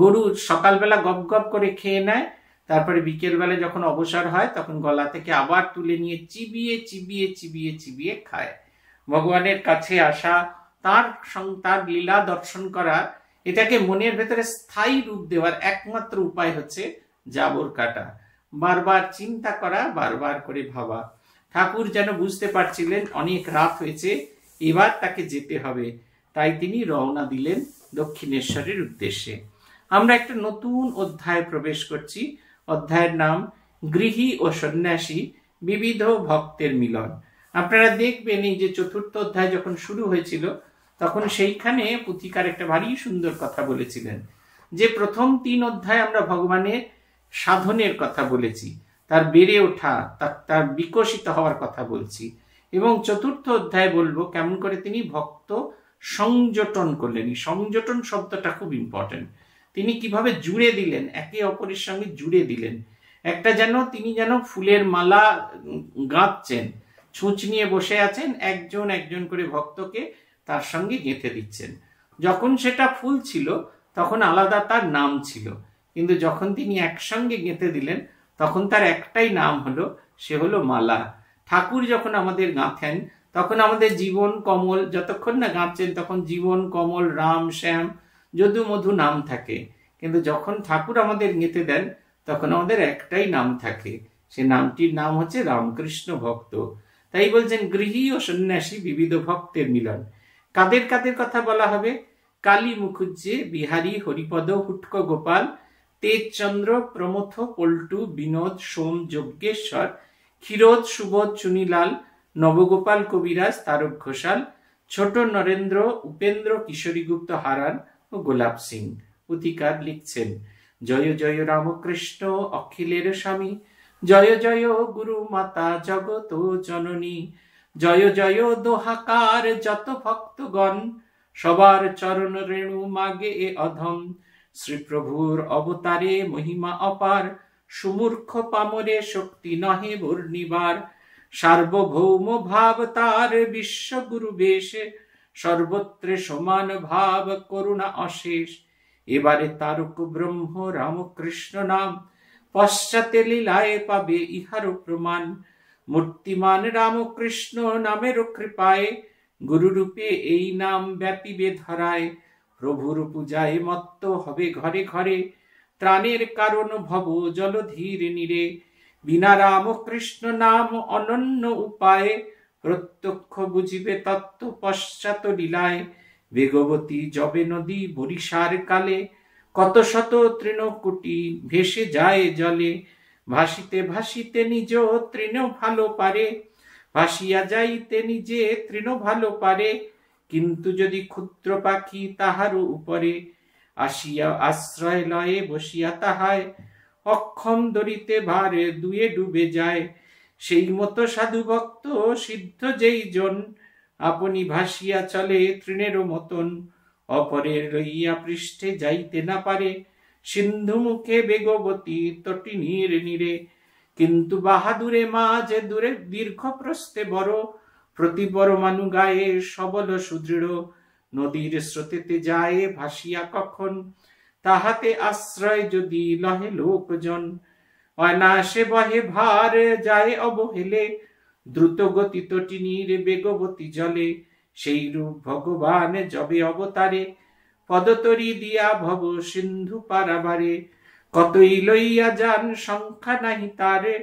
গরু সকালবেলা গপ গপ করে খেয়ে নেয় তারপরে বিকেলবেলা যখন অবসর হয় তখন গলা থেকে আবার তুলে নিয়ে চিবিয়ে চিবিয়ে চিবিয়ে চিবিয়ে খায় ভগবানের কাছে আসা তার তার লীলা দর্শন করা এটাকে মনের ভেতরে স্থায়ী রূপ দেওয়ার একমাত্র উপায় হচ্ছে জাবর কাটা বারবার চিন্তা করা বারবার করে ভাবা ঠাকুর যেন বুঝতে পারছিলেন অনেক রাত হয়েছে এবার তাকে যেতে হবে তাই তিনি রওনা দিলেন দক্ষিণেশ্বরের উদ্দেশ্যে আমরা একটা নতুন অধ্যায় প্রবেশ করছি অধ্যায়ের নাম গৃহী ও সন্ন্যাসী বিবিধ ভক্তের মিলন আপনারা দেখবেন এই যে চতুর্থ অধ্যায় যখন শুরু হয়েছিল তখন সেইখানে পুথিকার একটা ভারী সুন্দর কথা বলেছিলেন যে প্রথম তিন অধ্যায় আমরা ভগবানের সাধনের কথা বলেছি তার বেড়ে ওঠা তার বিকশিত হওয়ার কথা বলছি এবং চতুর্থ অধ্যায় বলবো কেমন করে তিনি ভক্ত সংযোটন করলেন সংযটন সংযোটন শব্দটা খুব ইম্পর্টেন্ট তিনি কিভাবে জুড়ে দিলেন একে অপরের সঙ্গে জুড়ে দিলেন একটা যেন তিনি যেন ফুলের মালা গাঁথছেন ছুঁচ নিয়ে বসে আছেন একজন একজন করে ভক্তকে তার সঙ্গে গেঁথে দিচ্ছেন যখন সেটা ফুল ছিল তখন আলাদা তার নাম ছিল কিন্তু যখন তিনি একসঙ্গে গেঁথে দিলেন তখন তার একটাই নাম হলো সে হলো মালা ঠাকুর যখন আমাদের গাঁথেন তখন আমাদের জীবন কমল যতক্ষণ না গাঁথছেন তখন জীবন কমল রাম শ্যাম যদু মধু নাম থাকে কিন্তু যখন ঠাকুর আমাদের গেঁথে দেন তখন আমাদের একটাই নাম থাকে সে নামটির নাম হচ্ছে রামকৃষ্ণ ভক্ত তাই বলছেন গৃহী ও সন্ন্যাসী বিবিধ ভক্তের মিলন কাদের কাদের কথা বলা হবে কালী মুখুজ্জে বিহারী হরিপদ হুটক গোপাল তেজচন্দ্র প্রমথ পল্টু বিনোদ সোম যজ্ঞেশ্বর ক্ষীরোদ সুবোধ চুনিলাল নবগোপাল কবিরাজ তারক ঘোষাল ছোট নরেন্দ্র উপেন্দ্র কিশোরীগুপ্ত হারান ও গোলাপ সিং পুথিকার লিখছেন জয় জয় রামকৃষ্ণ অখিলের স্বামী জয় জয় গুরু মাতা জগত জননী জয় জয় দোহাকার যত ভক্তগণ সবার চরণ রেণু মাগে এ অধম শ্রীপ্রভুর অবতারে মহিমা অপার সুমূর্খ পামরে শক্তি নহে বর্ণিবার সার্বভৌম ভাব তার গুরু বেশে সর্বত্রে সমান ভাব করুণা অশেষ এবারে তারক ব্রহ্ম রামকৃষ্ণ নাম পশ্চাতে লীলায় পাবে ইহার প্রমাণ মূর্তিমান রামকৃষ্ণ নামের কৃপায় গুরুরূপে এই নাম ব্যাপিবে ধরায় প্রভুর পূজায় মত্ত হবে ঘরে ঘরে ত্রাণের কারণ ভব জলধীর নিরে বিনা রামকৃষ্ণ নাম অনন্য উপায়ে প্রত্যক্ষ বুঝিবে তত্ত্ব পশ্চাৎ লীলায় বেগবতী জবে নদী বরিশার কালে কত শত তৃণকুটি ভেসে যায় জলে ভাসিতে ভাসিতে নিজ তৃণ ভালো পারে ভাসিয়া যাইতে নিজে তৃণ ভালো পারে কিন্তু যদি ক্ষুদ্র পাখি তাহারও উপরে আসিয়া আশ্রয় লয়ে বসিয়া তাহায় অক্ষম দরিতে ভারে দুয়ে ডুবে যায় সেই মতো সাধু ভক্ত সিদ্ধ যেই জন আপনি ভাসিয়া চলে তৃণের মতন অপরের লইয়া পৃষ্ঠে যাইতে না পারে সিন্ধুমুখে বেগবতী তটিনীর নীরে কিন্তু বাহাদুরে মাঝে দূরে দীর্ঘ প্রস্তে বড় প্রতি পরমাণু গায়ে সবল সুদৃঢ় নদীর স্রোতেতে যায় ভাসিয়া কখন তাহাতে আশ্রয় যদি লহে লোকজন অনাশে বহে ভার যায় অবহেলে দ্রুত গতি তটিনীর বেগবতী জলে সেই রূপ ভগবান জবে অবতারে পদতরি দিয়া ভব সিন্ধু পারাবারে কতই লইয়া যান সংখ্যা নাহি তারে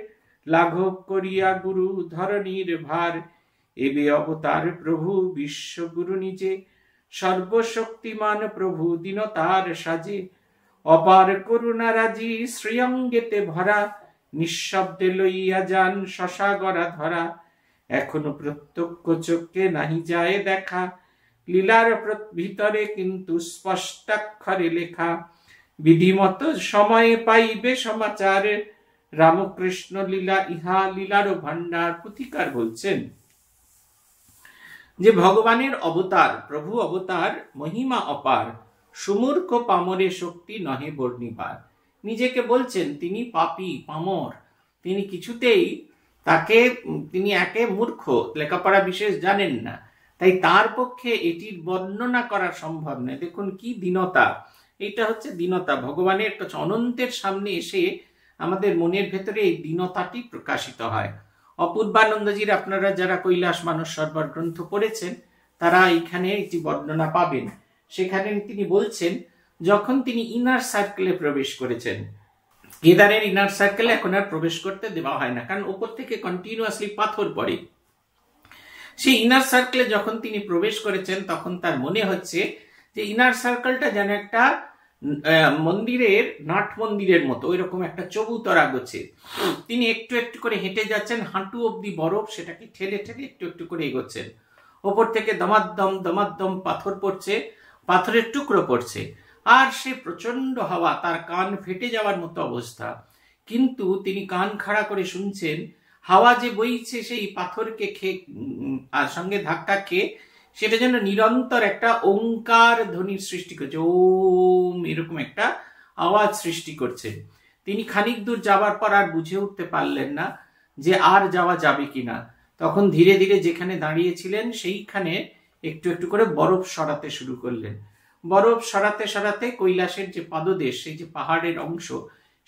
লাঘব করিয়া গুরু ধরণীর ভার এবে অবতার প্রভু বিশ্বগুরু নিজে সর্বশক্তিমান প্রভু দীনতার সাজে অপার করুণা রাজি ভরা নিঃশব্দে লইয়া যান শশাগরা ধরা এখনো প্রত্যক্ষ চোখে নাহি যায় দেখা লীলার ভিতরে কিন্তু স্পষ্টাক্ষরে লেখা বিধিমত সময়ে পাইবে সমাচার রামকৃষ্ণ লীলা ইহা লীলার ভান্ডার প্রতিকার বলছেন যে ভগবানের অবতার প্রভু অবতার মহিমা অপার সুমূর্খ পামরে শক্তি নহে বর্ণিবার নিজেকে বলছেন তিনি পাপি পামর তিনি কিছুতেই তাকে তিনি একে মূর্খ লেখাপড়া বিশেষ জানেন না তাই তার পক্ষে এটির বর্ণনা করা সম্ভব নয় দেখুন কি দীনতা এটা হচ্ছে দীনতা ভগবানের কাছে অনন্তের সামনে এসে আমাদের মনের ভেতরে এই দীনতাটি প্রকাশিত হয় অপূর্বানন্দজির আপনারা যারা কৈলাস মানস সর্বর গ্রন্থ পড়েছেন তারা এখানে একটি বর্ণনা পাবেন সেখানে তিনি বলছেন যখন তিনি ইনার সার্কেলে প্রবেশ করেছেন কেদারের ইনার সার্কেলে এখন আর প্রবেশ করতে দেওয়া হয় না কারণ ওপর থেকে কন্টিনিউয়াসলি পাথর পড়ে সেই ইনার সার্কেলে যখন তিনি প্রবেশ করেছেন তখন তার মনে হচ্ছে যে ইনার সার্কেলটা যেন একটা মন্দিরের নাট মন্দিরের মতো ওই রকম একটা চবুতরা গোছে তিনি একটু একটু করে হেঁটে যাচ্ছেন হাঁটু অব্দি বরফ সেটাকে ঠেলে ঠেলে একটু একটু করে এগোচ্ছেন ওপর থেকে দমাদ্দম দমাদ্দম পাথর পড়ছে পাথরের টুকরো পড়ছে আর সে প্রচন্ড হাওয়া তার কান ফেটে যাওয়ার মতো অবস্থা কিন্তু তিনি কান খাড়া করে শুনছেন হাওয়া যে বইছে সেই পাথরকে খেয়ে আর সঙ্গে ধাক্কা খেয়ে সেটা যেন নিরন্তর একটা ওঙ্কার ধ্বনির সৃষ্টি করছে ওম এরকম একটা আওয়াজ সৃষ্টি করছে তিনি খানিক দূর যাবার পর আর বুঝে উঠতে পারলেন না যে আর যাওয়া যাবে কিনা তখন ধীরে ধীরে যেখানে দাঁড়িয়েছিলেন সেইখানে একটু একটু করে বরফ সরাতে শুরু করলেন বরফ সরাতে সরাতে কৈলাসের যে পাদদেশ সেই যে পাহাড়ের অংশ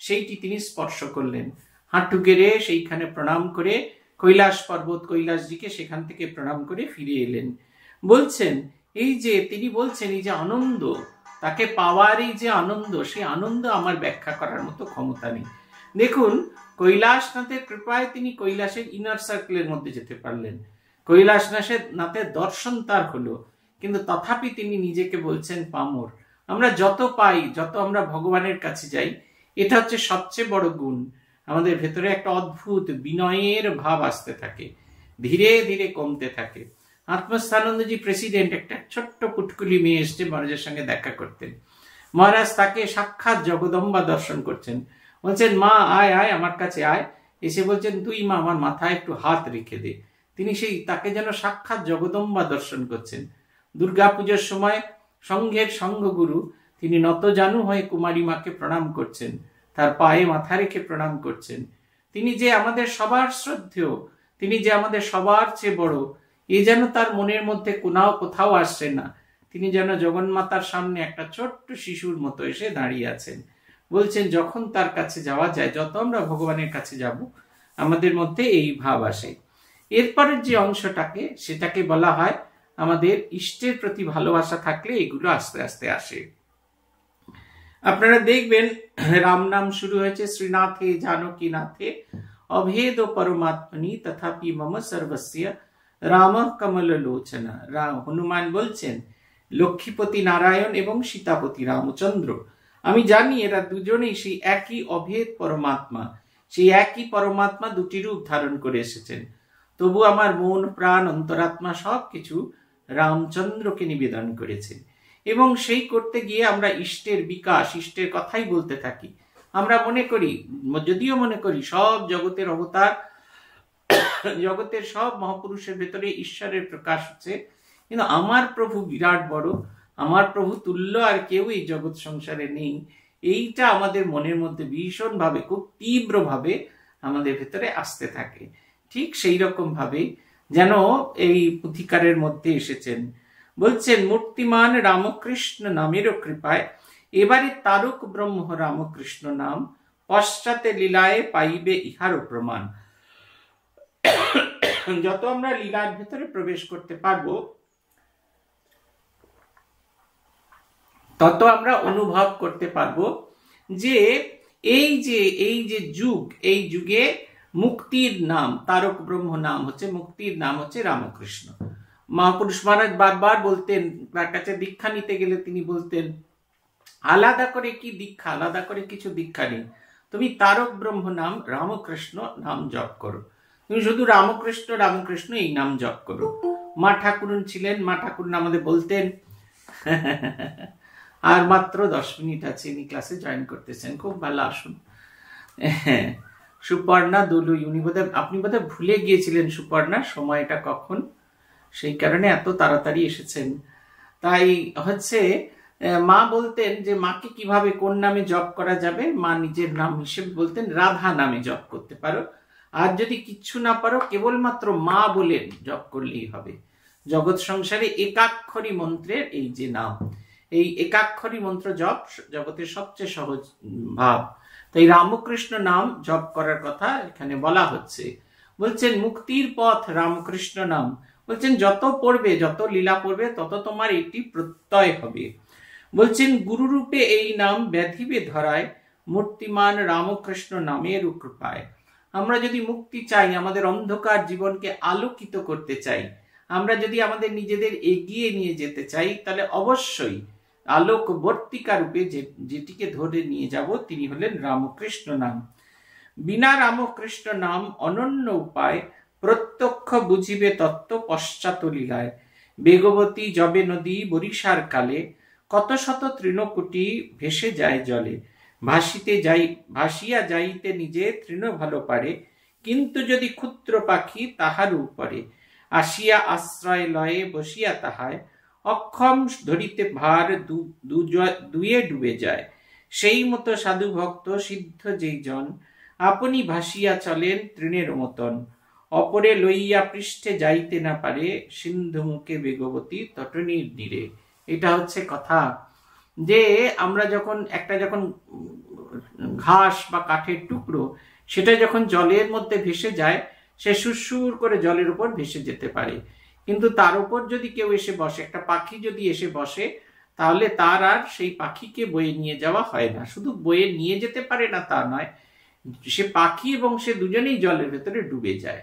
সেইটি তিনি স্পর্শ করলেন হাঁটু গেড়ে সেইখানে প্রণাম করে কৈলাস পর্বত কৈলাসজিকে সেখান থেকে প্রণাম করে ফিরে এলেন বলছেন এই যে তিনি বলছেন এই যে আনন্দ তাকে পাওয়ার এই যে আনন্দ সেই আনন্দ আমার ব্যাখ্যা করার মতো ক্ষমতা নেই দেখুন কৈলাসনাথের কৃপায় তিনি কৈলাসের ইনার সার্কেলের মধ্যে যেতে পারলেন কৈলাসনাথের নাথের দর্শন তার হলো কিন্তু তথাপি তিনি নিজেকে বলছেন পামর আমরা যত পাই যত আমরা ভগবানের কাছে যাই এটা হচ্ছে সবচেয়ে বড় গুণ আমাদের ভেতরে একটা অদ্ভুত বিনয়ের ভাব আসতে থাকে ধীরে ধীরে কমতে থাকে আত্মস্থানন্দজি প্রেসিডেন্ট একটা ছোট্ট কুটকুলি মেয়ে এসছে মহারাজের সঙ্গে দেখা করতেন মহারাজ তাকে সাক্ষাৎ জগদম্বা দর্শন করছেন বলছেন মা আয় আয় আমার কাছে আয় এসে বলছেন তুই মা আমার মাথায় একটু হাত রেখে দে তিনি সেই তাকে যেন সাক্ষাৎ জগদম্বা দর্শন করছেন দুর্গাপুজোর সময় সংঘের গুরু তিনি নতজানু হয়ে কুমারী মাকে প্রণাম করছেন তার পায়ে মাথা রেখে প্রণাম করছেন তিনি যে আমাদের সবার শ্রদ্ধেয় তিনি যে আমাদের সবার চেয়ে বড় এ যেন তার মনের মধ্যে কোনাও কোথাও আসছে না তিনি যেন জগন্মাতার সামনে একটা ছোট্ট শিশুর মতো এসে দাঁড়িয়ে আছেন বলছেন যখন তার কাছে যাওয়া যায় যত আমরা ভগবানের কাছে যাব আমাদের মধ্যে এই ভাব আসে এরপরের যে অংশটাকে সেটাকে বলা হয় আমাদের ইষ্টের প্রতি ভালোবাসা থাকলে এগুলো আস্তে আস্তে আসে আপনারা দেখবেন রাম নাম শুরু হয়েছে শ্রীনাথে জানকী নাথে অভেদ পরমাত্মনি তথাপি মম সর্বস্য রাম কমল লোচন হনুমান বলছেন লক্ষ্মীপতি নারায়ণ এবং সীতাপতি রামচন্দ্র আমি জানি এরা দুজনেই সেই একই অভেদ পরমাত্মা সেই একই পরমাত্মা দুটি রূপ ধারণ করে এসেছেন তবু আমার মন প্রাণ অন্তরাত্মা সব কিছু রামচন্দ্রকে নিবেদন করেছেন এবং সেই করতে গিয়ে আমরা ইষ্টের বিকাশ ইষ্টের কথাই বলতে থাকি আমরা মনে করি যদিও মনে করি সব জগতের অবতার জগতের সব মহাপুরুষের ভেতরে ঈশ্বরের প্রকাশ হচ্ছে কিন্তু আমার প্রভু বিরাট বড় আমার প্রভু তুল্য আর কেউ এই জগৎ সংসারে নেই এইটা আমাদের মনের মধ্যে ভীষণভাবে খুব তীব্রভাবে আমাদের ভেতরে আসতে থাকে ঠিক সেই ভাবে যেন এই পুথিকারের মধ্যে এসেছেন বলছেন মূর্তিমান রামকৃষ্ণ নামের কৃপায় এবারে তারক ব্রহ্ম রামকৃষ্ণ নাম পশ্চাতে লীলায় পাইবে ইহারও প্রমাণ যত আমরা লীলার ভেতরে প্রবেশ করতে পারব তত আমরা অনুভব করতে পারব যে এই যে এই যে যুগ এই যুগে মুক্তির নাম তারক ব্রহ্ম নাম হচ্ছে মুক্তির নাম হচ্ছে রামকৃষ্ণ মহাপুরুষ মহারাজ বারবার বলতেন তার কাছে দীক্ষা নিতে গেলে তিনি বলতেন আলাদা করে কি দীক্ষা আলাদা করে কিছু দীক্ষা নেই তুমি তারক ব্রহ্ম নাম রামকৃষ্ণ নাম জপ করো তুমি শুধু রামকৃষ্ণ রামকৃষ্ণ এই নাম জপ করো মা ঠাকুর ছিলেন মা ঠাকুর আমাদের বলতেন (laughs) আর মাত্র দশ মিনিট আছে ইনি ক্লাসে জয়েন করতেছেন খুব ভালো আসুন হ্যাঁ (laughs) সুপর্ণা দলুই উনি বোধহয় আপনি বোধহয় ভুলে গিয়েছিলেন সুপর্ণা সময়টা কখন সেই কারণে এত তাড়াতাড়ি এসেছেন তাই হচ্ছে মা বলতেন যে মাকে কিভাবে কোন নামে জপ করা যাবে মা নিজের নাম হিসেবে বলতেন রাধা নামে জপ করতে পারো আর যদি কিচ্ছু না পারো কেবলমাত্র মা বলেন জপ করলেই হবে জগৎ সংসারে একাক্ষরী মন্ত্রের এই যে নাম এই একাক্ষরী মন্ত্র জপ জগতের সবচেয়ে সহজ ভাব তাই রামকৃষ্ণ নাম জপ করার কথা এখানে বলা হচ্ছে বলছেন মুক্তির পথ রামকৃষ্ণ নাম বলছেন যত পড়বে যত লীলা পড়বে তত তোমার এটি প্রত্যয় হবে বলছেন গুরুরূপে এই নাম ব্যাধিবে ধরায় মূর্তিমান রামকৃষ্ণ নামের কৃপায় আমরা যদি মুক্তি চাই আমাদের অন্ধকার জীবনকে আলোকিত করতে চাই আমরা যদি আমাদের নিজেদের এগিয়ে নিয়ে যেতে চাই তাহলে অবশ্যই আলোকবর্তিকা রূপে যেটিকে ধরে নিয়ে যাব তিনি হলেন রামকৃষ্ণ নাম বিনা রামকৃষ্ণ নাম অনন্য উপায় প্রত্যক্ষ বুঝিবে তত্ত্ব পশ্চাৎ বেগবতী জবে নদী বরিষার কালে কত শত তৃণকুটি ভেসে যায় জলে ভাসিতে যাই ভাসিয়া যাইতে নিজে তৃণ ভালো পারে কিন্তু যদি ক্ষুদ্র পাখি তাহার উপরে আসিয়া আশ্রয় লয়ে বসিয়া তাহায় অক্ষম ধরিতে ভার দুয়ে ডুবে যায় সেই মতো সাধু ভক্ত সিদ্ধ যেই জন আপনি ভাসিয়া চলেন তৃণের মতন অপরে লইয়া পৃষ্ঠে যাইতে না পারে সিন্ধুমুখে বেগবতী তটনীর নীরে এটা হচ্ছে কথা যে আমরা যখন একটা যখন ঘাস বা কাঠের টুকরো সেটা যখন জলের মধ্যে ভেসে যায় সে সুসুর করে জলের উপর ভেসে যেতে পারে কিন্তু তার উপর যদি কেউ এসে বসে একটা পাখি যদি এসে বসে তাহলে তার আর সেই পাখিকে বয়ে নিয়ে যাওয়া হয় না শুধু বয়ে নিয়ে যেতে পারে না তা নয় সে পাখি এবং সে দুজনেই জলের ভেতরে ডুবে যায়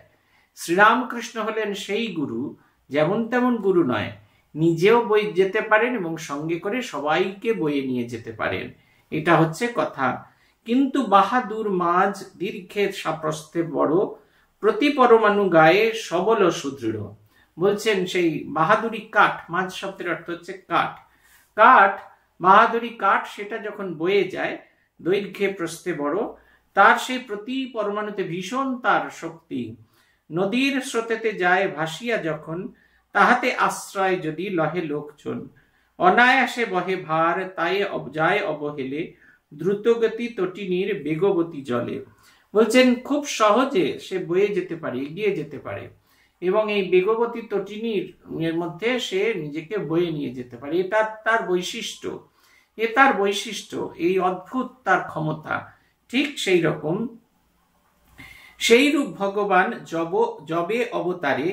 শ্রীরামকৃষ্ণ হলেন সেই গুরু যেমন তেমন গুরু নয় নিজেও বই যেতে পারেন এবং সঙ্গে করে সবাইকে বয়ে নিয়ে যেতে পারেন এটা হচ্ছে কথা কিন্তু বাহাদুর মাঝ দীর্ঘে সাপ্রস্থে বড় প্রতি পরমাণু গায়ে সবল সুদৃঢ় বলছেন সেই বাহাদুরি কাঠ মাঝ শব্দের অর্থ হচ্ছে কাঠ কাঠ বাহাদুরি কাঠ সেটা যখন বয়ে যায় দৈর্ঘ্যে প্রস্থে বড় তার সেই প্রতি পরমাণুতে ভীষণ তার শক্তি নদীর স্রোতেতে যায় ভাসিয়া যখন তাহাতে আশ্রয় যদি লহে লোকজন অনায়াসে বহে ভার তাই যায় অবহেলে দ্রুতগতি তটিনীর বেগবতী জলে বলছেন খুব সহজে সে বয়ে যেতে পারে এগিয়ে যেতে পারে এবং এই বেগবতী তটিনীর এর মধ্যে সে নিজেকে বয়ে নিয়ে যেতে পারে এটা তার বৈশিষ্ট্য এ তার বৈশিষ্ট্য এই অদ্ভুত তার ক্ষমতা ঠিক সেই রকম সেইরূপ ভগবান জব জবে অবতারে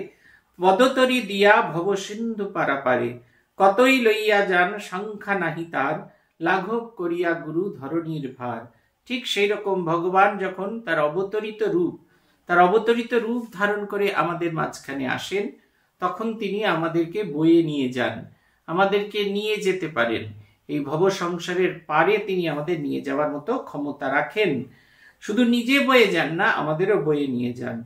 পদতরি দিয়া ভবসিন্ধু পারাপারে কতই লইয়া যান সংখ্যা নাহি তার লাঘব করিয়া গুরু ধরণীর ভার ঠিক সেই রকম ভগবান যখন তার অবতরিত রূপ তার অবতরিত রূপ ধারণ করে আমাদের মাঝখানে আসেন তখন তিনি আমাদেরকে বয়ে নিয়ে যান আমাদেরকে নিয়ে যেতে পারেন এই ভব সংসারের পারে তিনি আমাদের নিয়ে যাওয়ার মতো ক্ষমতা রাখেন শুধু নিজে বয়ে যান না আমাদেরও বয়ে নিয়ে যান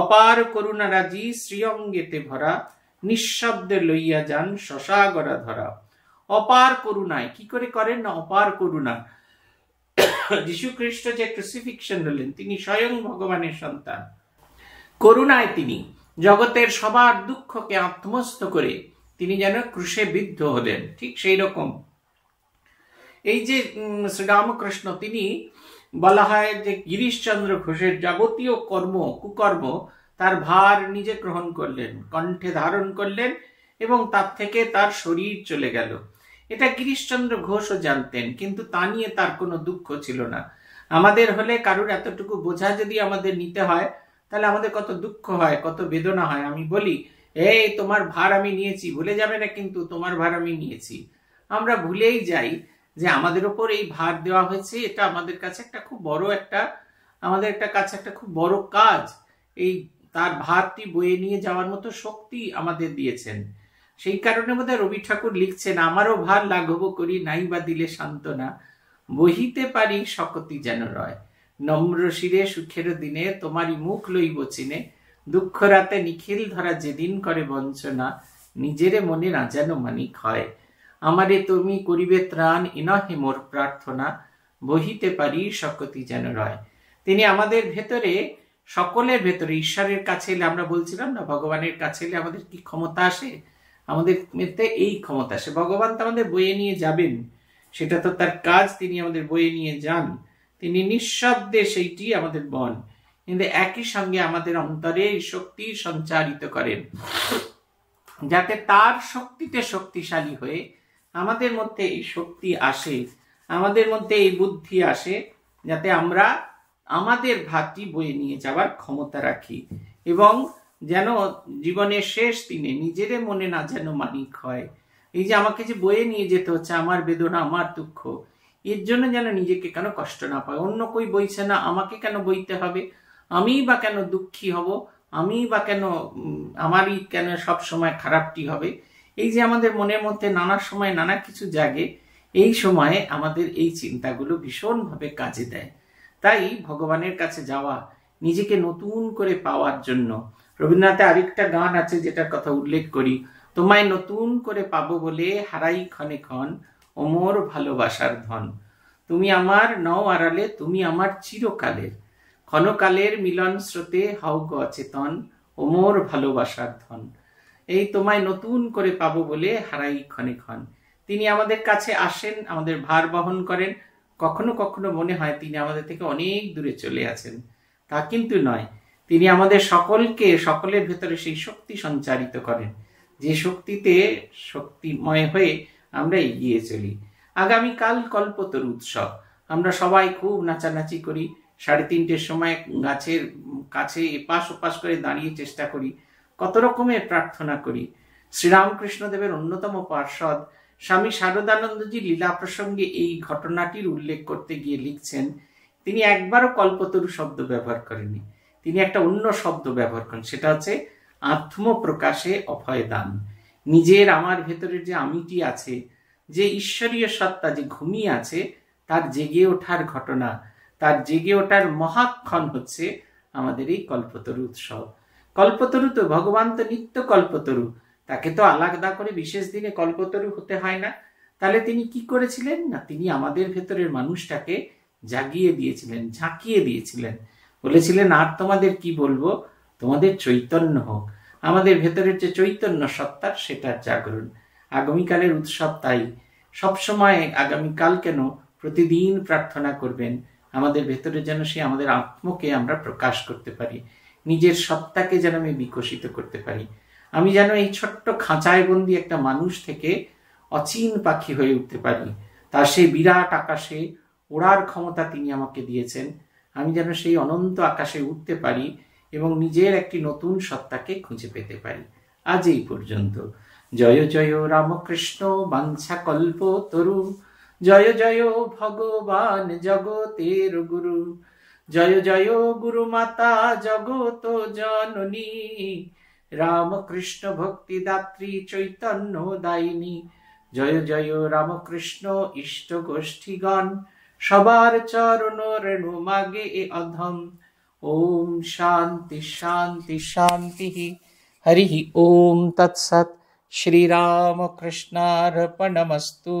অপার করুণারাজি শ্রীঅঙ্গেতে ভরা নিঃশব্দে লইয়া যান শশাগরা ধরা অপার করুণায় কি করে করেন না অপার করুণা যীশু খ্রিস্ট যে ক্রুসিফিকশন হলেন তিনি স্বয়ং ভগবানের সন্তান করুণায় তিনি জগতের সবার দুঃখকে আত্মস্থ করে তিনি যেন ক্রুশে বিদ্ধ হলেন ঠিক সেই রকম এই যে শ্রীরামকৃষ্ণ তিনি বলা হয় যে গিরিশচন্দ্র ঘোষের যাবতীয় কর্ম কুকর্ম তার ভার নিজে গ্রহণ করলেন কণ্ঠে ধারণ করলেন এবং তার থেকে তার শরীর চলে গেল এটা গিরিশচন্দ্র ঘোষও জানতেন কিন্তু তা নিয়ে তার কোনো দুঃখ ছিল না আমাদের হলে কারুর এতটুকু বোঝা যদি আমাদের নিতে হয় তাহলে আমাদের কত দুঃখ হয় কত বেদনা হয় আমি বলি এই তোমার ভার আমি নিয়েছি ভুলে যাবে না কিন্তু তোমার ভার আমি নিয়েছি আমরা ভুলেই যাই যে আমাদের ওপর এই ভার দেওয়া হয়েছে এটা আমাদের কাছে একটা খুব বড় একটা আমাদের একটা কাছে একটা খুব বড় কাজ এই তার ভারটি বয়ে নিয়ে যাওয়ার মতো শক্তি আমাদের দিয়েছেন সেই কারণে বোধহয় রবি ঠাকুর লিখছেন আমারও ভার লাঘব করি নাই বা দিলে সান্ত্বনা বহিতে পারি শকতি যেন রয় নম্র শিরে সুখের দিনে তোমারই মুখ লইব চিনে দুঃখ রাতে নিখিল ধরা যেদিন করে বঞ্চনা নিজেরে মনে না যেন মানিক হয় আমারে তুমি করিবে ত্রাণ ইনহে মোর প্রার্থনা বহিতে পারি সকতি যেন রয় তিনি আমাদের ভেতরে সকলের ভেতরে ঈশ্বরের কাছে এলে আমরা বলছিলাম না ভগবানের কাছে এলে আমাদের কি ক্ষমতা আসে আমাদের মধ্যে এই ক্ষমতা আসে ভগবান তো আমাদের বয়ে নিয়ে যাবেন সেটা তো তার কাজ তিনি আমাদের বয়ে নিয়ে যান তিনি নিঃশব্দে সেইটি আমাদের বন কিন্তু একই সঙ্গে আমাদের অন্তরে শক্তি সঞ্চারিত করেন যাতে তার শক্তিতে শক্তিশালী হয়ে আমাদের মধ্যে এই শক্তি আসে আমাদের মধ্যে এই বুদ্ধি আসে যাতে আমরা আমাদের ভাতটি বয়ে নিয়ে যাওয়ার ক্ষমতা রাখি এবং যেন জীবনের শেষ দিনে নিজেরে মনে না যেন মানিক হয় এই যে আমাকে যে বয়ে নিয়ে যেতে হচ্ছে আমার বেদনা আমার দুঃখ এর জন্য যেন নিজেকে কেন কষ্ট না পায় অন্য কই বইছে না আমাকে কেন বইতে হবে আমি বা কেন দুঃখী হব আমি বা কেন আমারই কেন সব সময় খারাপটি হবে এই যে আমাদের মনের মধ্যে নানা সময় নানা কিছু জাগে এই সময়ে আমাদের এই চিন্তাগুলো ভীষণভাবে কাজে দেয় তাই ভগবানের কাছে যাওয়া নিজেকে নতুন করে পাওয়ার জন্য রবীন্দ্রনাথে আরেকটা গান আছে যেটার কথা উল্লেখ করি তোমায় নতুন করে পাবো বলে হারাই ক্ষণে ক্ষণ অমর ভালোবাসার ধন তুমি আমার নও আড়ালে তুমি আমার চিরকালের ক্ষণকালের মিলন স্রোতে হাউগ অচেতন অমর ভালোবাসার ধন এই তোমায় নতুন করে পাবো বলে হারাই ক্ষণে ক্ষণ তিনি আমাদের কাছে আসেন আমাদের ভার বহন করেন কখনো কখনো মনে হয় তিনি আমাদের থেকে অনেক দূরে চলে আছেন তা কিন্তু নয় তিনি আমাদের সকলকে সকলের ভেতরে সেই শক্তি সঞ্চারিত করেন যে শক্তিতে শক্তিময় হয়ে আমরা এগিয়ে চলি আগামীকাল কল্পতরু উৎসব আমরা সবাই খুব নাচানাচি করি সাড়ে তিনটের সময় গাছের কাছে এপাশ ওপাশ করে দাঁড়িয়ে চেষ্টা করি কত রকমের প্রার্থনা করি শ্রীরামকৃষ্ণদেবের অন্যতম পার্ষদ স্বামী শারদানন্দজি লীলা প্রসঙ্গে এই ঘটনাটির উল্লেখ করতে গিয়ে লিখছেন তিনি একবারও কল্পতরু শব্দ ব্যবহার করেনি তিনি একটা অন্য শব্দ ব্যবহার করেন সেটা হচ্ছে আত্মপ্রকাশে অভয় দান নিজের আমার ভেতরের যে আমিটি আছে যে ঈশ্বরীয় সত্তা যে ঘুমিয়ে আছে তার জেগে ওঠার ঘটনা তার জেগে ওঠার মহাক্ষণ হচ্ছে আমাদের এই কল্পতরু উৎসব কল্পতরু তো ভগবান তো নিত্য কল্পতরু তাকে তো আলাদা করে বিশেষ দিনে কল্পতরু হতে হয় না তাহলে তিনি কি করেছিলেন না তিনি আমাদের ভেতরের মানুষটাকে জাগিয়ে দিয়েছিলেন ঝাঁকিয়ে দিয়েছিলেন বলেছিলেন আর তোমাদের কি বলবো তোমাদের চৈতন্য হোক আমাদের ভেতরের যে চৈতন্য সত্তার সেটার জাগরণ আগামীকালের উৎসব তাই সবসময় আগামীকাল কেন প্রতিদিন প্রার্থনা করবেন আমাদের ভেতরে যেন সে আমাদের আত্মকে আমরা প্রকাশ করতে পারি নিজের সত্তাকে যেন আমি বিকশিত করতে পারি আমি যেন এই ছোট্ট খাঁচায় বন্দি একটা মানুষ থেকে অচিন পাখি হয়ে উঠতে পারি তার সেই বিরাট আকাশে ওড়ার ক্ষমতা তিনি আমাকে দিয়েছেন আমি যেন সেই অনন্ত আকাশে উঠতে পারি এবং নিজের একটি নতুন সত্তাকে খুঁজে পেতে পারি আজ এই পর্যন্ত জয় জয় রামকৃষ্ণ বাঞ্ছা কল্প তরু জয় জয় ভগবান জগতের গুরু জয় জয় গুরু মাতা জগত জননী রামকৃষ্ণ ভক্তি দাত্রী চৈতন্য দায়িনী জয় জয় রামকৃষ্ণ ইষ্ট গোষ্ঠীগণ সবার চরণ রেণু মাগে এ অধম ওম শান্তি শান্তি শান্তি হরি ওম তৎসৎ श्रीरामकृष्णार्पणमस्तु